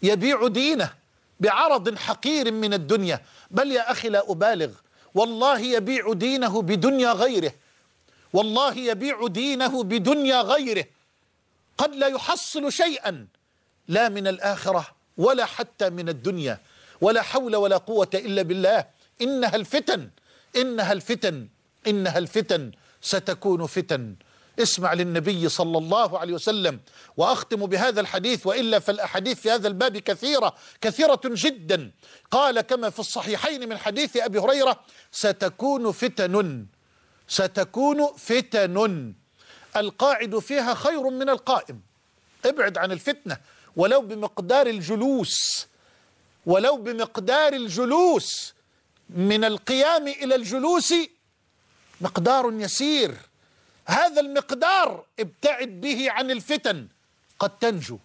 [SPEAKER 1] يبيع دينه بعرض حقير من الدنيا بل يا أخي لا أبالغ والله يبيع دينه بدنيا غيره والله يبيع دينه بدنيا غيره قد لا يحصل شيئا لا من الآخرة ولا حتى من الدنيا ولا حول ولا قوة إلا بالله إنها الفتن إنها الفتن إنها الفتن ستكون فتن اسمع للنبي صلى الله عليه وسلم واختم بهذا الحديث والا فالاحاديث في هذا الباب كثيره كثيره جدا قال كما في الصحيحين من حديث ابي هريره ستكون فتن ستكون فتن القاعد فيها خير من القائم ابعد عن الفتنه ولو بمقدار الجلوس ولو بمقدار الجلوس من القيام الى الجلوس مقدار يسير هذا المقدار ابتعد به عن الفتن قد تنجو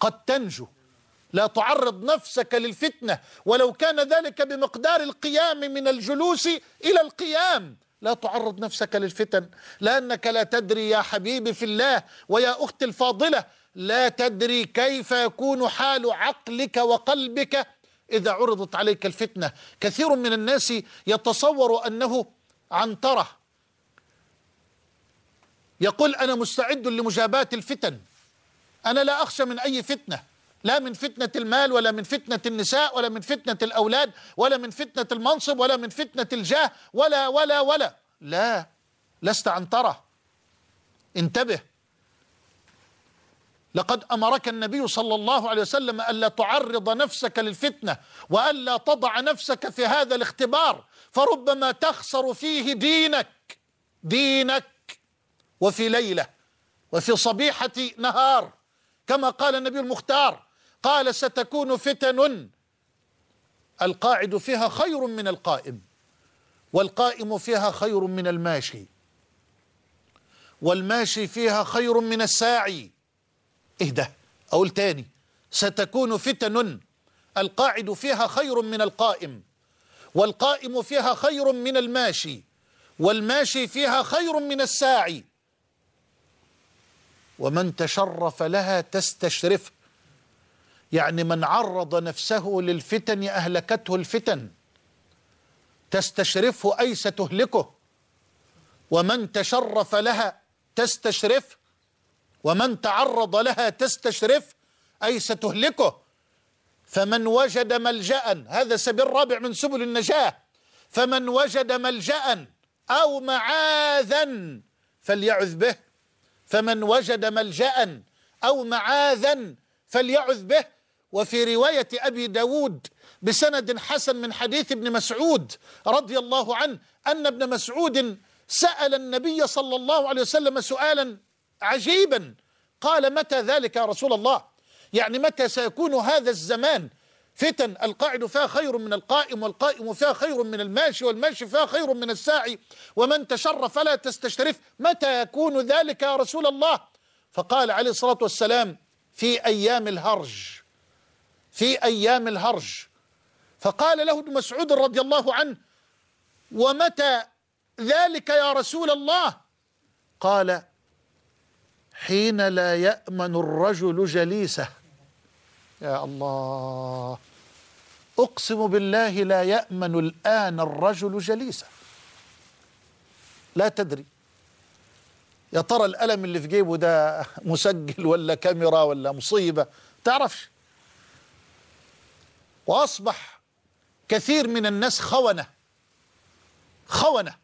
[SPEAKER 1] قد تنجو لا تعرض نفسك للفتنة ولو كان ذلك بمقدار القيام من الجلوس إلى القيام لا تعرض نفسك للفتن لأنك لا تدري يا حبيبي في الله ويا أختي الفاضلة لا تدري كيف يكون حال عقلك وقلبك إذا عرضت عليك الفتنة كثير من الناس يتصور أنه عنترة يقول أنا مستعد لمجابات الفتن أنا لا أخشى من أي فتنة لا من فتنة المال ولا من فتنة النساء ولا من فتنة الأولاد ولا من فتنة المنصب ولا من فتنة الجاه ولا ولا ولا لا لست عنترة انتبه لقد أمرك النبي صلى الله عليه وسلم ألا تعرض نفسك للفتنة وألا تضع نفسك في هذا الاختبار فربما تخسر فيه دينك دينك وفي ليلة وفي صبيحة نهار كما قال النبي المختار قال ستكون فتن القاعد فيها خير من القائم والقائم فيها خير من الماشي والماشي فيها خير من الساعي إيه ده أقول تاني ستكون فتن القاعد فيها خير من القائم والقائم فيها خير من الماشي والماشي فيها خير من الساعي ومن تشرف لها تستشرفه يعني من عرض نفسه للفتن أهلكته الفتن تستشرفه أي ستهلكه ومن تشرف لها تستشرفه ومن تعرض لها تستشرف أي ستهلكه فمن وجد ملجأ هذا سبيل الرابع من سبل النجاة فمن وجد ملجأ أو معاذا فليعذ به فمن وجد ملجأ أو معاذا فليعذ به وفي رواية أبي داود بسند حسن من حديث ابن مسعود رضي الله عنه أن ابن مسعود سأل النبي صلى الله عليه وسلم سؤالا عجيبا قال متى ذلك يا رسول الله يعني متى سيكون هذا الزمان فتن القاعد فيها خير من القائم والقائم فيها خير من الماشي والماشي فيها خير من الساعي ومن تشرف فلا تستشرف متى يكون ذلك يا رسول الله فقال عليه الصلاة والسلام في أيام الهرج في أيام الهرج فقال له ابن مسعود رضي الله عنه ومتى ذلك يا رسول الله قال حين لا يأمن الرجل جليسه يا الله أقسم بالله لا يأمن الآن الرجل جليسه لا تدري يا ترى الألم اللي في جيبه ده مسجل ولا كاميرا ولا مصيبة تعرفش وأصبح كثير من الناس خونة خونة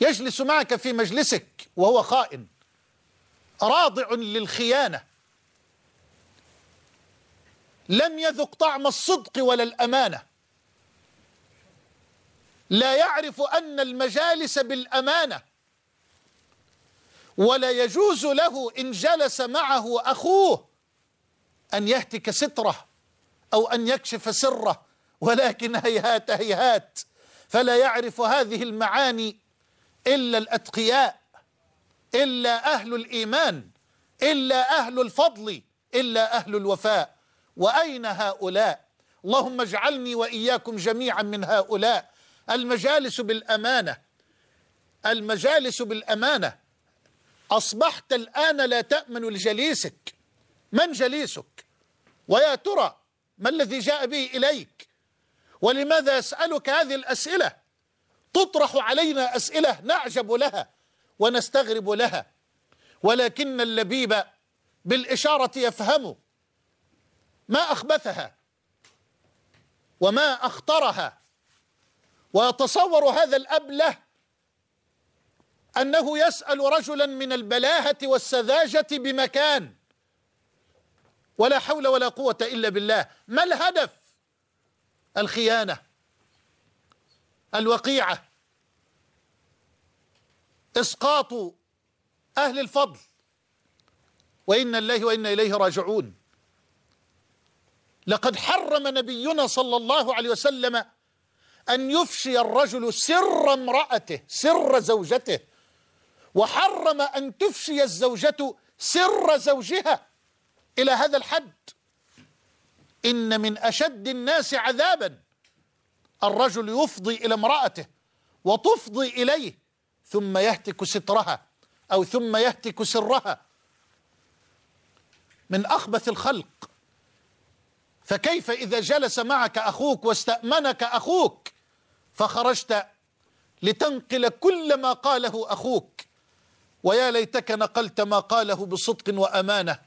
[SPEAKER 1] يجلس معك في مجلسك وهو خائن راضع للخيانة لم يذق طعم الصدق ولا الأمانة لا يعرف أن المجالس بالأمانة ولا يجوز له إن جلس معه أخوه أن يهتك ستره أو أن يكشف سره ولكن هيهات هيهات فلا يعرف هذه المعاني إلا الأتقياء إلا أهل الإيمان إلا أهل الفضل إلا أهل الوفاء وأين هؤلاء اللهم اجعلني وإياكم جميعا من هؤلاء المجالس بالأمانة المجالس بالأمانة أصبحت الآن لا تأمن لجليسك من جليسك ويا ترى ما الذي جاء به إليك ولماذا أسألك هذه الأسئلة تطرح علينا أسئلة نعجب لها ونستغرب لها ولكن اللبيب بالإشارة يفهم ما أخبثها وما أخطرها ويتصور هذا الأب له أنه يسأل رجلا من البلاهة والسذاجة بمكان ولا حول ولا قوة إلا بالله ما الهدف الخيانة الوقيعة إسقاط أهل الفضل وإنا الله وإنا إليه راجعون لقد حرم نبينا صلى الله عليه وسلم أن يفشي الرجل سر امرأته سر زوجته وحرم أن تفشي الزوجة سر زوجها إلى هذا الحد إن من أشد الناس عذابا الرجل يفضي إلى امرأته وتفضي إليه ثم يهتك سترها أو ثم يهتك سرها من أخبث الخلق فكيف إذا جلس معك أخوك واستأمنك أخوك فخرجت لتنقل كل ما قاله أخوك ويا ليتك نقلت ما قاله بصدق وأمانة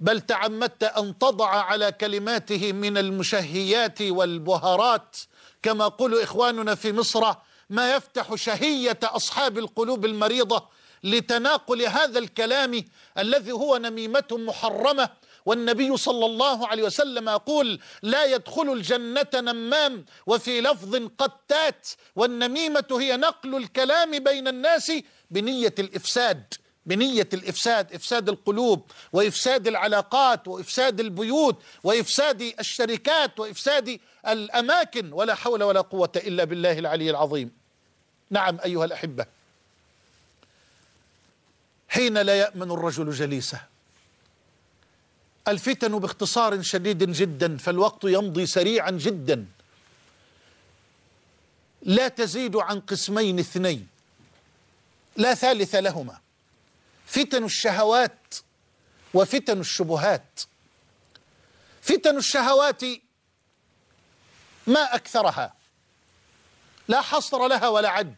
[SPEAKER 1] بل تعمدت أن تضع على كلماته من المشهيات والبهارات كما قول إخواننا في مصر ما يفتح شهية أصحاب القلوب المريضة لتناقل هذا الكلام الذي هو نميمة محرمة والنبي صلى الله عليه وسلم يقول لا يدخل الجنة نمام وفي لفظ قتات والنميمة هي نقل الكلام بين الناس بنية الإفساد بنية الإفساد إفساد القلوب وإفساد العلاقات وإفساد البيوت وإفساد الشركات وإفساد الأماكن ولا حول ولا قوة إلا بالله العلي العظيم نعم أيها الأحبة حين لا يأمن الرجل جليسه الفتن باختصار شديد جدا فالوقت يمضي سريعا جدا لا تزيد عن قسمين اثنين لا ثالث لهما فتن الشهوات وفتن الشبهات فتن الشهوات ما أكثرها لا حصر لها ولا عد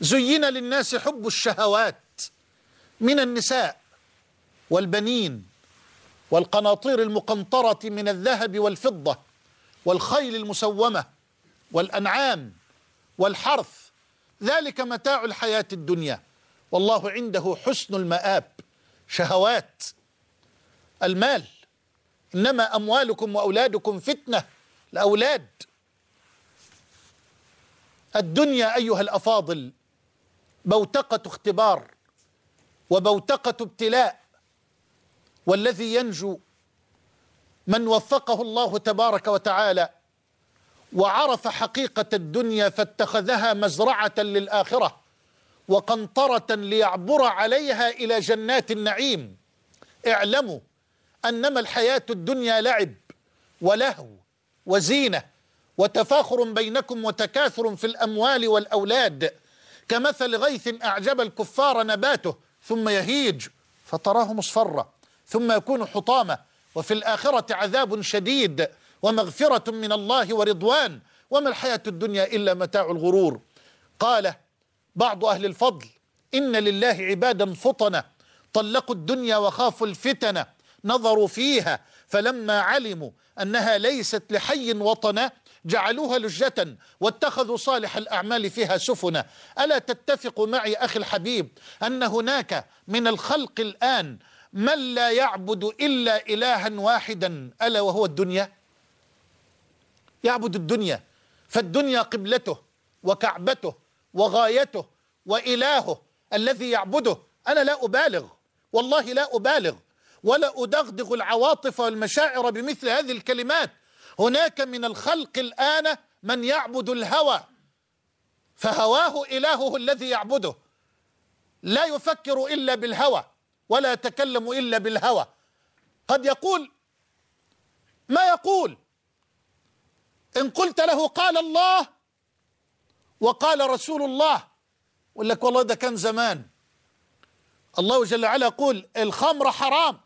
[SPEAKER 1] زين للناس حب الشهوات من النساء والبنين والقناطير المقنطرة من الذهب والفضة والخيل المسومة والأنعام والحرث ذلك متاع الحياة الدنيا والله عنده حسن المآب شهوات المال إنما أموالكم وأولادكم فتنة الأولاد الدنيا أيها الأفاضل بوتقة اختبار وبوتقة ابتلاء والذي ينجو من وفقه الله تبارك وتعالى وعرف حقيقة الدنيا فاتخذها مزرعة للآخرة وقنطرة ليعبر عليها إلى جنات النعيم اعلموا أنما الحياة الدنيا لعب ولهو وزينة وتفاخر بينكم وتكاثر في الأموال والأولاد كمثل غيث أعجب الكفار نباته ثم يهيج فتراه مصفرة ثم يكون حطامة وفي الآخرة عذاب شديد ومغفرة من الله ورضوان وما الحياة الدنيا إلا متاع الغرور قال بعض أهل الفضل إن لله عبادا فطنة طلقوا الدنيا وخافوا الفتنة نظروا فيها فلما علموا أنها ليست لحي وطنا جعلوها لجة واتخذوا صالح الأعمال فيها سفنا ألا تتفق معي أخي الحبيب أن هناك من الخلق الآن من لا يعبد إلا إلها واحدا ألا وهو الدنيا يعبد الدنيا فالدنيا قبلته وكعبته وغايته وإلهه الذي يعبده أنا لا أبالغ والله لا أبالغ ولا أدغدغ العواطف والمشاعر بمثل هذه الكلمات هناك من الخلق الآن من يعبد الهوى فهواه إلهه الذي يعبده لا يفكر إلا بالهوى ولا يتكلم إلا بالهوى قد يقول ما يقول إن قلت له قال الله وقال رسول الله يقول لك والله ده كان زمان الله جل وعلا يقول الخمر حرام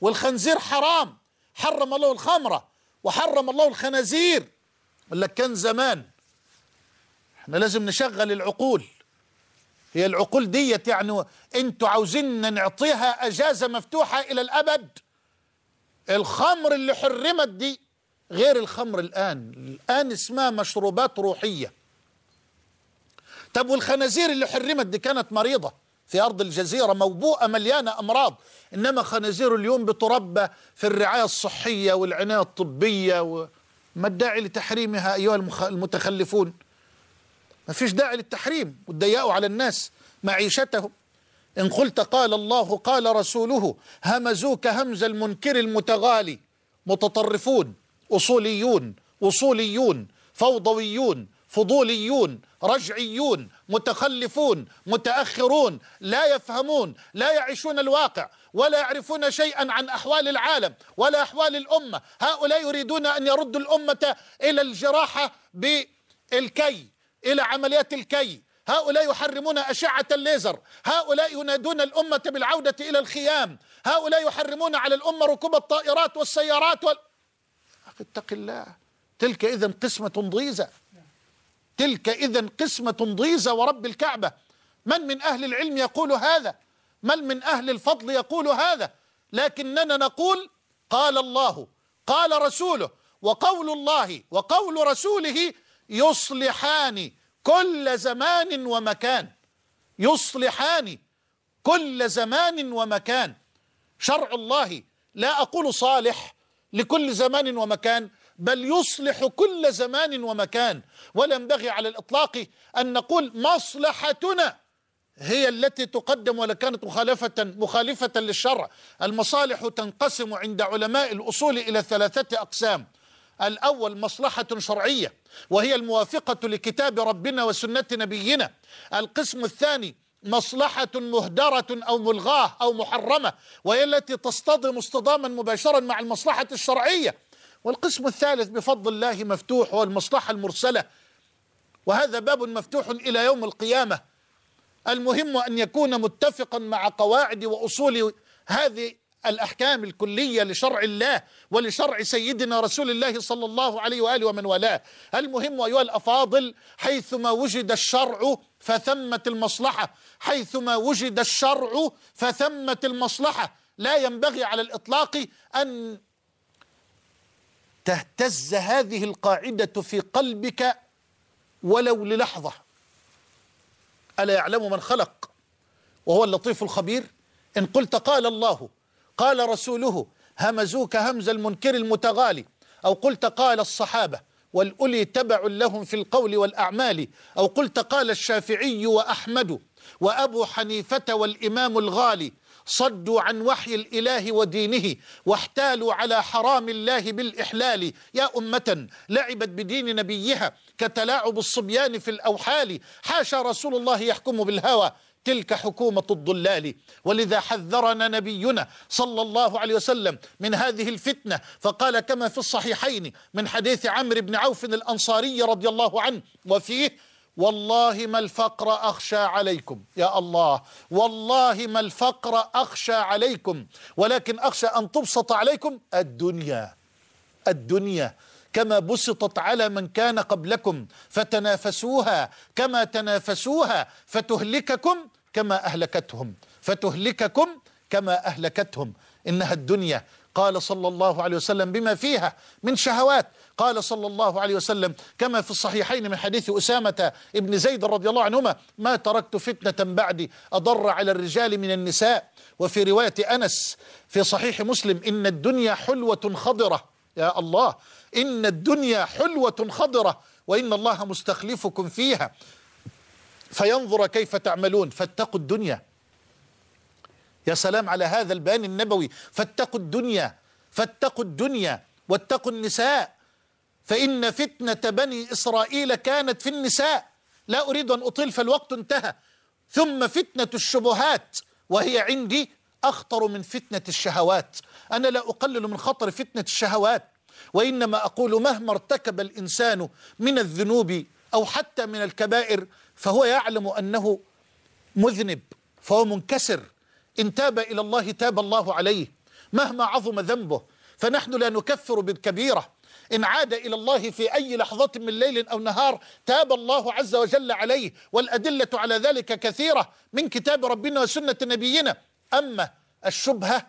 [SPEAKER 1] والخنزير حرام حرم الله الخمرة وحرم الله الخنازير ولا كان زمان احنا لازم نشغل العقول هي العقول ديت يعني انتوا عاوزين نعطيها اجازة مفتوحة الى الابد الخمر اللي حرمت دي غير الخمر الان الان اسمها مشروبات روحية طب والخنازير اللي حرمت دي كانت مريضة في أرض الجزيرة موبوءة مليانة أمراض إنما خنازير اليوم بتربى في الرعاية الصحية والعناية الطبية و... ما الداعي لتحريمها أيها المخ... المتخلفون ما فيش داعي للتحريم وتضيقوا على الناس معيشتهم إن قلت قال الله قال رسوله همزوك همز المنكر المتغالي متطرفون أصوليون أصوليون فوضويون فضوليون رجعيون متخلفون متأخرون لا يفهمون لا يعيشون الواقع ولا يعرفون شيئا عن أحوال العالم ولا أحوال الأمة هؤلاء يريدون أن يردوا الأمة إلى الجراحة بالكي إلى عمليات الكي هؤلاء يحرمون أشعة الليزر هؤلاء ينادون الأمة بالعودة إلى الخيام هؤلاء يحرمون على الأمة ركوب الطائرات والسيارات وال... اتق الله تلك إذا قسمة ضيزة تلك إذا قسمة ضيزة ورب الكعبة من من أهل العلم يقول هذا من من أهل الفضل يقول هذا لكننا نقول قال الله قال رسوله وقول الله وقول رسوله يصلحان كل زمان ومكان يصلحان كل زمان ومكان شرع الله لا أقول صالح لكل زمان ومكان بل يصلح كل زمان ومكان ولا ينبغي على الإطلاق أن نقول مصلحتنا هي التي تقدم ولا كانت مخالفة مخالفة للشرع المصالح تنقسم عند علماء الأصول إلى ثلاثة أقسام الأول مصلحة شرعية وهي الموافقة لكتاب ربنا وسنة نبينا القسم الثاني مصلحة مهدرة أو ملغاة أو محرمة وهي التي تصطدم اصطداما مباشرا مع المصلحة الشرعية والقسم الثالث بفضل الله مفتوح والمصلحة المرسلة وهذا باب مفتوح إلى يوم القيامة المهم أن يكون متفقا مع قواعد وأصول هذه الأحكام الكلية لشرع الله ولشرع سيدنا رسول الله صلى الله عليه وآله ومن والاه المهم أيها الأفاضل حيثما وجد الشرع فثمة المصلحة حيثما وجد الشرع فثمة المصلحة لا ينبغي على الإطلاق أن تهتز هذه القاعدة في قلبك ولو للحظة ألا يعلم من خلق وهو اللطيف الخبير إن قلت قال الله قال رسوله همزوك همز المنكر المتغالي أو قلت قال الصحابة والأولي تبع لهم في القول والأعمال أو قلت قال الشافعي وأحمد وأبو حنيفة والإمام الغالي صدوا عن وحي الإله ودينه واحتالوا على حرام الله بالإحلال يا أمة لعبت بدين نبيها كتلاعب الصبيان في الأوحال حاشا رسول الله يحكم بالهوى تلك حكومة الضلال ولذا حذرنا نبينا صلى الله عليه وسلم من هذه الفتنة فقال كما في الصحيحين من حديث عمرو بن عوف الأنصاري رضي الله عنه وفيه والله ما الفقر اخشى عليكم يا الله والله ما الفقر اخشى عليكم ولكن اخشى ان تبسط عليكم الدنيا الدنيا كما بسطت على من كان قبلكم فتنافسوها كما تنافسوها فتهلككم كما اهلكتهم فتهلككم كما اهلكتهم انها الدنيا قال صلى الله عليه وسلم بما فيها من شهوات قال صلى الله عليه وسلم كما في الصحيحين من حديث أسامة ابن زيد رضي الله عنهما ما تركت فتنة بعدي أضر على الرجال من النساء وفي رواية أنس في صحيح مسلم إن الدنيا حلوة خضرة يا الله إن الدنيا حلوة خضرة وإن الله مستخلفكم فيها فينظر كيف تعملون فاتقوا الدنيا يا سلام على هذا البيان النبوي فاتقوا الدنيا فاتقوا الدنيا واتقوا النساء فإن فتنة بني إسرائيل كانت في النساء لا أريد أن أطيل فالوقت انتهى ثم فتنة الشبهات وهي عندي أخطر من فتنة الشهوات أنا لا أقلل من خطر فتنة الشهوات وإنما أقول مهما ارتكب الإنسان من الذنوب أو حتى من الكبائر فهو يعلم أنه مذنب فهو منكسر إن تاب إلى الله تاب الله عليه مهما عظم ذنبه فنحن لا نكفر بالكبيرة إن عاد إلى الله في أي لحظة من ليل أو نهار تاب الله عز وجل عليه والأدلة على ذلك كثيرة من كتاب ربنا وسنة نبينا أما الشبهة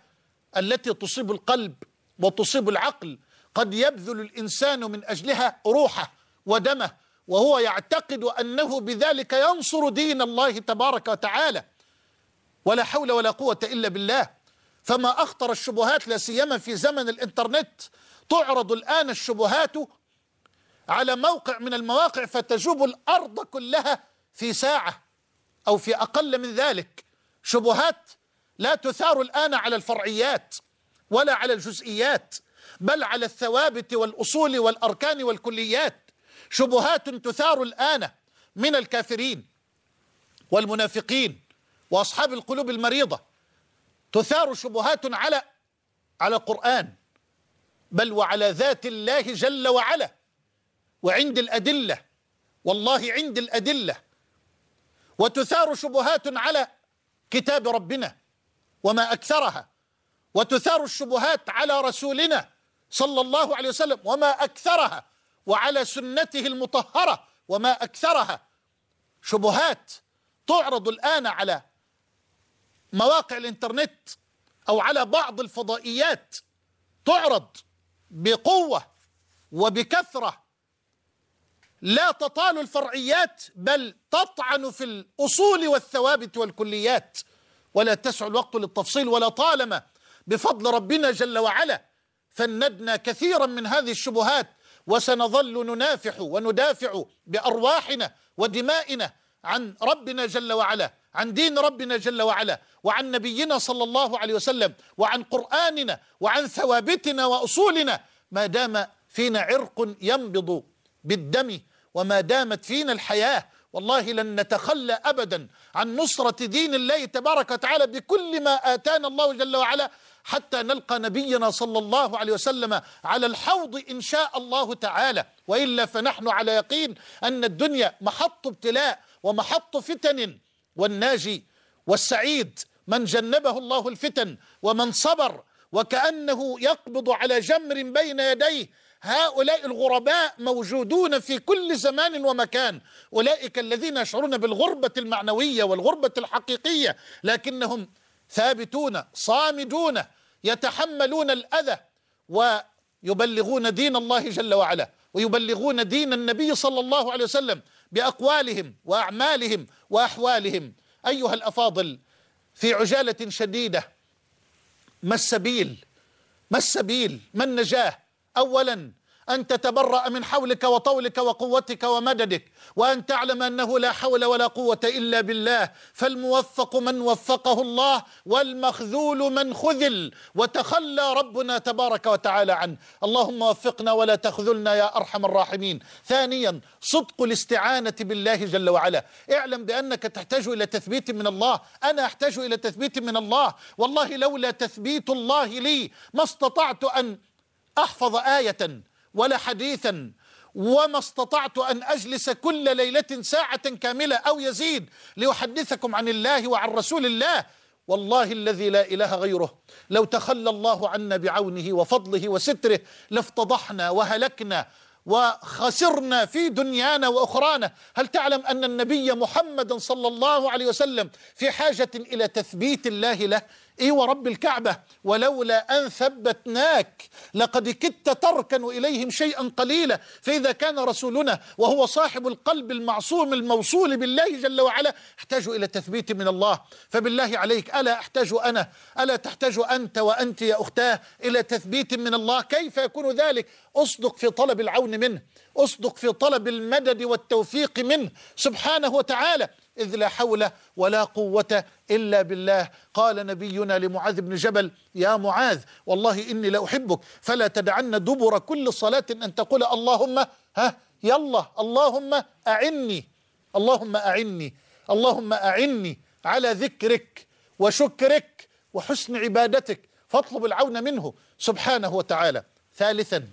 [SPEAKER 1] التي تصيب القلب وتصيب العقل قد يبذل الإنسان من أجلها روحه ودمه وهو يعتقد أنه بذلك ينصر دين الله تبارك وتعالى ولا حول ولا قوة إلا بالله فما أخطر الشبهات لا سيما في زمن الإنترنت تعرض الآن الشبهات على موقع من المواقع فتجوب الأرض كلها في ساعة أو في أقل من ذلك شبهات لا تثار الآن على الفرعيات ولا على الجزئيات بل على الثوابت والأصول والأركان والكليات شبهات تثار الآن من الكافرين والمنافقين وأصحاب القلوب المريضة تثار شبهات على على القرآن بل وعلى ذات الله جل وعلا وعند الأدلة والله عند الأدلة وتثار شبهات على كتاب ربنا وما أكثرها وتثار الشبهات على رسولنا صلى الله عليه وسلم وما أكثرها وعلى سنته المطهرة وما أكثرها شبهات تعرض الآن على مواقع الإنترنت أو على بعض الفضائيات تعرض بقوة وبكثرة لا تطال الفرعيات بل تطعن في الأصول والثوابت والكليات ولا تسع الوقت للتفصيل ولا طالما بفضل ربنا جل وعلا فندنا كثيرا من هذه الشبهات وسنظل ننافح وندافع بأرواحنا ودمائنا عن ربنا جل وعلا عن دين ربنا جل وعلا وعن نبينا صلى الله عليه وسلم وعن قرآننا وعن ثوابتنا وأصولنا ما دام فينا عرق ينبض بالدم وما دامت فينا الحياة والله لن نتخلى أبدا عن نصرة دين الله تبارك وتعالى بكل ما آتانا الله جل وعلا حتى نلقى نبينا صلى الله عليه وسلم على الحوض إن شاء الله تعالى وإلا فنحن على يقين أن الدنيا محط ابتلاء ومحط فتن والناجي والسعيد من جنبه الله الفتن ومن صبر وكأنه يقبض على جمر بين يديه هؤلاء الغرباء موجودون في كل زمان ومكان أولئك الذين يشعرون بالغربة المعنوية والغربة الحقيقية لكنهم ثابتون صامدون يتحملون الأذى ويبلغون دين الله جل وعلا ويبلغون دين النبي صلى الله عليه وسلم باقوالهم واعمالهم واحوالهم ايها الافاضل في عجاله شديده ما السبيل ما السبيل ما النجاه اولا أن تتبرأ من حولك وطولك وقوتك ومددك وأن تعلم أنه لا حول ولا قوة إلا بالله فالموفق من وفقه الله والمخذول من خذل وتخلى ربنا تبارك وتعالى عنه اللهم وفقنا ولا تخذلنا يا أرحم الراحمين ثانيا صدق الاستعانة بالله جل وعلا اعلم بأنك تحتاج إلى تثبيت من الله أنا أحتاج إلى تثبيت من الله والله لولا تثبيت الله لي ما استطعت أن أحفظ آية ولا حديثا وما استطعت أن أجلس كل ليلة ساعة كاملة أو يزيد لأحدثكم عن الله وعن رسول الله والله الذي لا إله غيره لو تخلى الله عنا بعونه وفضله وستره لافتضحنا وهلكنا وخسرنا في دنيانا وأخرانا هل تعلم أن النبي محمد صلى الله عليه وسلم في حاجة إلى تثبيت الله له إيه ورب الكعبة ولولا أن ثبتناك لقد كدت تركن إليهم شيئا قليلا فإذا كان رسولنا وهو صاحب القلب المعصوم الموصول بالله جل وعلا احتاج إلى تثبيت من الله فبالله عليك ألا أحتاج أنا ألا تحتاج أنت وأنت يا أختاه إلى تثبيت من الله كيف يكون ذلك أصدق في طلب العون منه أصدق في طلب المدد والتوفيق منه سبحانه وتعالى إذ لا حول ولا قوة إلا بالله قال نبينا لمعاذ بن جبل يا معاذ والله إني لأحبك فلا تدعن دبر كل صلاة أن تقول اللهم ها يلا اللهم أعني اللهم أعني اللهم أعني على ذكرك وشكرك وحسن عبادتك فاطلب العون منه سبحانه وتعالى ثالثا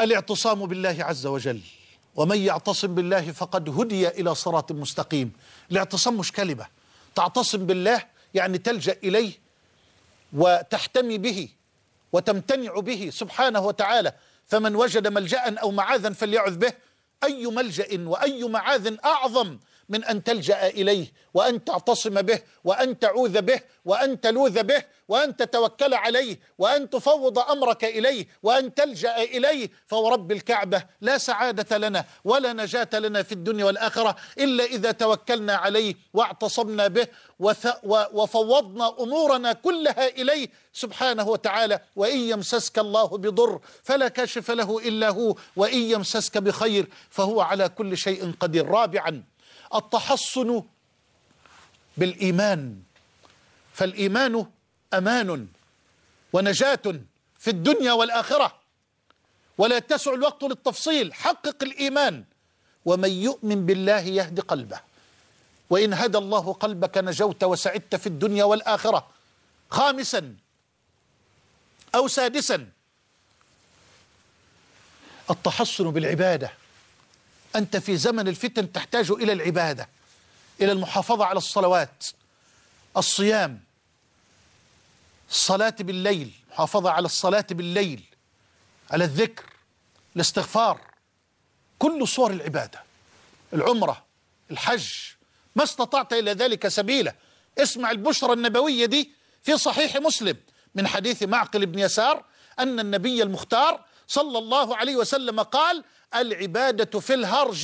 [SPEAKER 1] الاعتصام بالله عز وجل ومن يعتصم بالله فقد هدي إلى صراط مستقيم الاعتصام مش كلمة تعتصم بالله يعني تلجأ إليه وتحتمي به وتمتنع به سبحانه وتعالى فمن وجد ملجأ أو معاذا فليعذ به أي ملجأ وأي معاذ أعظم من أن تلجأ إليه وأن تعتصم به وأن تعوذ به وأن تلوذ به وأن تتوكل عليه وأن تفوض أمرك إليه وأن تلجأ إليه فورب الكعبة لا سعادة لنا ولا نجاة لنا في الدنيا والآخرة إلا إذا توكلنا عليه واعتصمنا به وفوضنا أمورنا كلها إليه سبحانه وتعالى وإن يمسسك الله بضر فلا كاشف له إلا هو وإن يمسسك بخير فهو على كل شيء قدير رابعا التحصن بالإيمان فالإيمان أمان ونجاة في الدنيا والآخرة ولا يتسع الوقت للتفصيل حقق الإيمان ومن يؤمن بالله يهد قلبه وإن هدى الله قلبك نجوت وسعدت في الدنيا والآخرة خامسا أو سادسا التحصن بالعبادة أنت في زمن الفتن تحتاج إلى العبادة إلى المحافظة على الصلوات الصيام الصلاة بالليل محافظة على الصلاة بالليل على الذكر الاستغفار كل صور العبادة العمرة الحج ما استطعت إلى ذلك سبيلا اسمع البشرى النبوية دي في صحيح مسلم من حديث معقل بن يسار أن النبي المختار صلى الله عليه وسلم قال العبادة في الهرج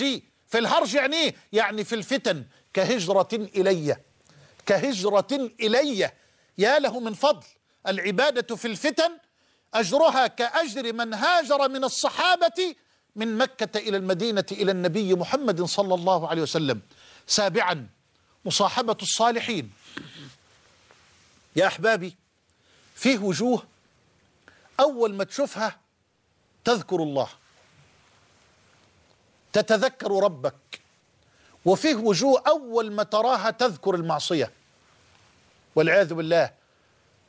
[SPEAKER 1] في الهرج يعني ايه؟ يعني في الفتن كهجرة إلي كهجرة إلي يا له من فضل العبادة في الفتن أجرها كأجر من هاجر من الصحابة من مكة إلى المدينة إلى النبي محمد صلى الله عليه وسلم سابعا مصاحبة الصالحين يا أحبابي فيه وجوه أول ما تشوفها تذكر الله تتذكر ربك وفيه وجوه أول ما تراها تذكر المعصية والعياذ بالله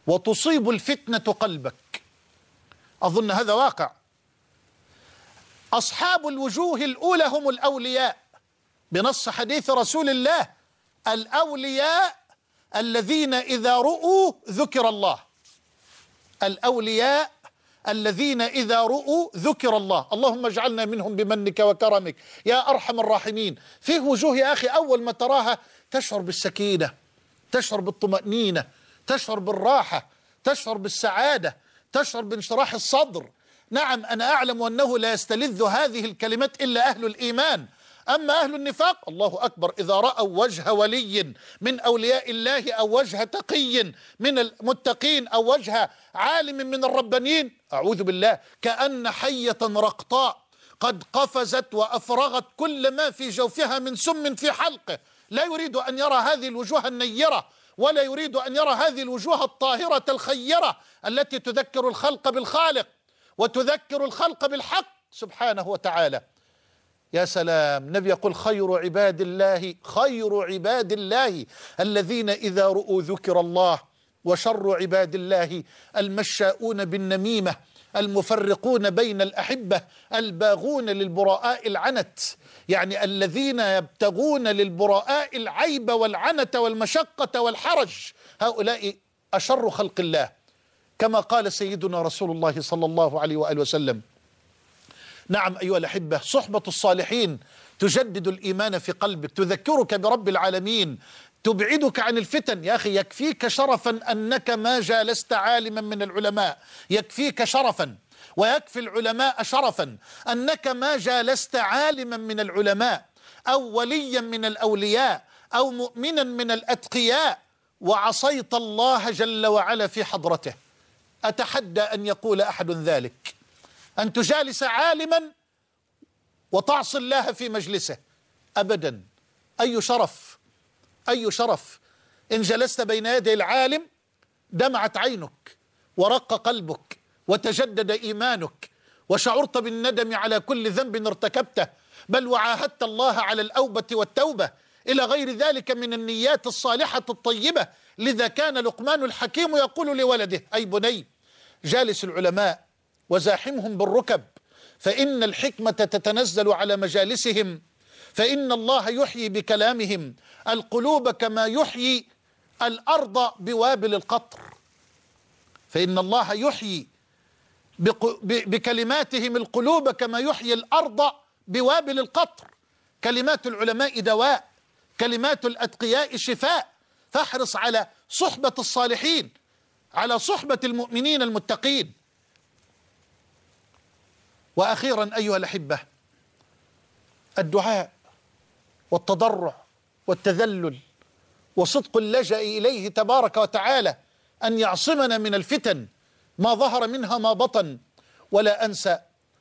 [SPEAKER 1] وتصيب الفتنة قلبك أظن هذا واقع أصحاب الوجوه الأولى هم الأولياء بنص حديث رسول الله الأولياء الذين إذا رؤوا ذكر الله الأولياء الذين إذا رؤوا ذكر الله اللهم اجعلنا منهم بمنك وكرمك يا أرحم الراحمين فيه وجوه يا أخي أول ما تراها تشعر بالسكينة تشعر بالطمأنينة تشعر بالراحة تشعر بالسعادة تشعر بانشراح الصدر نعم أنا أعلم أنه لا يستلذ هذه الكلمات إلا أهل الإيمان أما أهل النفاق الله أكبر إذا رأوا وجه ولي من أولياء الله أو وجه تقي من المتقين أو وجه عالم من الربانيين أعوذ بالله كأن حية رقطاء قد قفزت وأفرغت كل ما في جوفها من سم في حلقه لا يريد أن يرى هذه الوجوه النيرة ولا يريد أن يرى هذه الوجوه الطاهرة الخيرة التي تذكر الخلق بالخالق وتذكر الخلق بالحق سبحانه وتعالى يا سلام النبي يقول خير عباد الله خير عباد الله الذين إذا رؤوا ذكر الله وشر عباد الله المشاؤون بالنميمة المفرقون بين الأحبة الباغون للبراء العنت يعني الذين يبتغون للبراء العيب والعنت والمشقة والحرج هؤلاء أشر خلق الله كما قال سيدنا رسول الله صلى الله عليه وآله وسلم نعم أيها الأحبة صحبة الصالحين تجدد الإيمان في قلبك تذكرك برب العالمين تبعدك عن الفتن يا أخي يكفيك شرفا أنك ما جالست عالما من العلماء يكفيك شرفا ويكفي العلماء شرفا أنك ما جالست عالما من العلماء أو وليا من الأولياء أو مؤمنا من الأتقياء وعصيت الله جل وعلا في حضرته أتحدى أن يقول أحد ذلك أن تجالس عالما وتعصي الله في مجلسه أبدا أي شرف أي شرف إن جلست بين يدي العالم دمعت عينك ورق قلبك وتجدد إيمانك وشعرت بالندم على كل ذنب ارتكبته بل وعاهدت الله على الأوبة والتوبة إلى غير ذلك من النيات الصالحة الطيبة لذا كان لقمان الحكيم يقول لولده أي بني جالس العلماء وزاحمهم بالركب فإن الحكمة تتنزل على مجالسهم فإن الله يحيي بكلامهم القلوب كما يحيي الأرض بوابل القطر فإن الله يحيي بكلماتهم القلوب كما يحيي الأرض بوابل القطر كلمات العلماء دواء كلمات الأتقياء شفاء فاحرص على صحبة الصالحين على صحبة المؤمنين المتقين وأخيرا أيها الأحبة الدعاء والتضرع والتذلل وصدق اللجأ إليه تبارك وتعالى أن يعصمنا من الفتن ما ظهر منها ما بطن ولا أنسى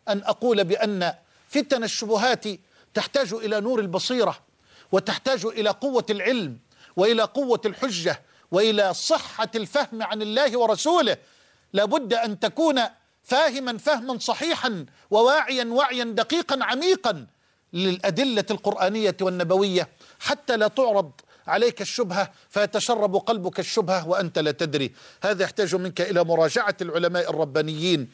[SPEAKER 1] أن أقول بأن فتن الشبهات تحتاج إلى نور البصيرة وتحتاج إلى قوة العلم وإلى قوة الحجة وإلى صحة الفهم عن الله ورسوله لابد أن تكون فاهما فهما صحيحا وواعيا وعيا دقيقا عميقا للأدلة القرآنية والنبوية حتى لا تعرض عليك الشبهة فيتشرب قلبك الشبهة وأنت لا تدري هذا يحتاج منك إلى مراجعة العلماء الربانيين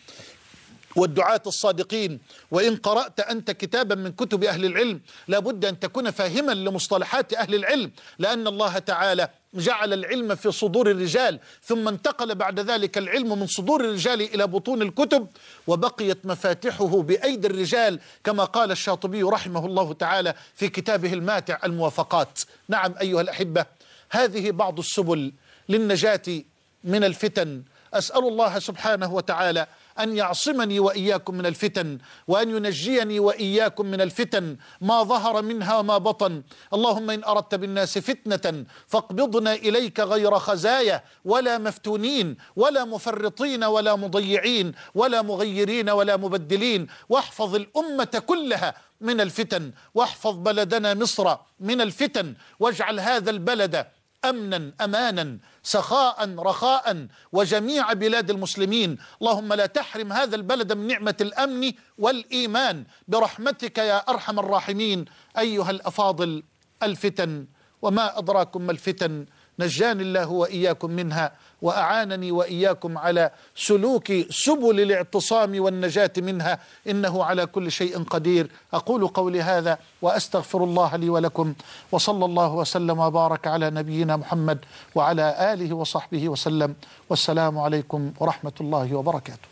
[SPEAKER 1] والدعاة الصادقين وإن قرأت أنت كتابا من كتب أهل العلم لابد أن تكون فاهما لمصطلحات أهل العلم لأن الله تعالى جعل العلم في صدور الرجال ثم انتقل بعد ذلك العلم من صدور الرجال إلى بطون الكتب وبقيت مفاتحه بأيدي الرجال كما قال الشاطبي رحمه الله تعالى في كتابه الماتع الموافقات نعم أيها الأحبة هذه بعض السبل للنجاة من الفتن أسأل الله سبحانه وتعالى أن يعصمني وإياكم من الفتن وأن ينجيني وإياكم من الفتن ما ظهر منها وما بطن اللهم إن أردت بالناس فتنة فاقبضنا إليك غير خزايا ولا مفتونين ولا مفرطين ولا مضيعين ولا مغيرين ولا مبدلين واحفظ الأمة كلها من الفتن واحفظ بلدنا مصر من الفتن واجعل هذا البلد امنا امانا سخاء رخاء وجميع بلاد المسلمين اللهم لا تحرم هذا البلد من نعمه الامن والايمان برحمتك يا ارحم الراحمين ايها الافاضل الفتن وما ادراكم ما الفتن نجاني الله وإياكم منها وأعانني وإياكم على سلوك سبل الاعتصام والنجاة منها إنه على كل شيء قدير أقول قولي هذا وأستغفر الله لي ولكم وصلى الله وسلم وبارك على نبينا محمد وعلى آله وصحبه وسلم والسلام عليكم ورحمة الله وبركاته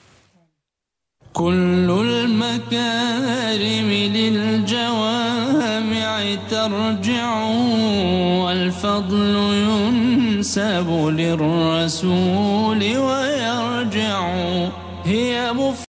[SPEAKER 1] كل المكارم للجوامع ترجع والفضل ينسب للرسول ويرجع هي مف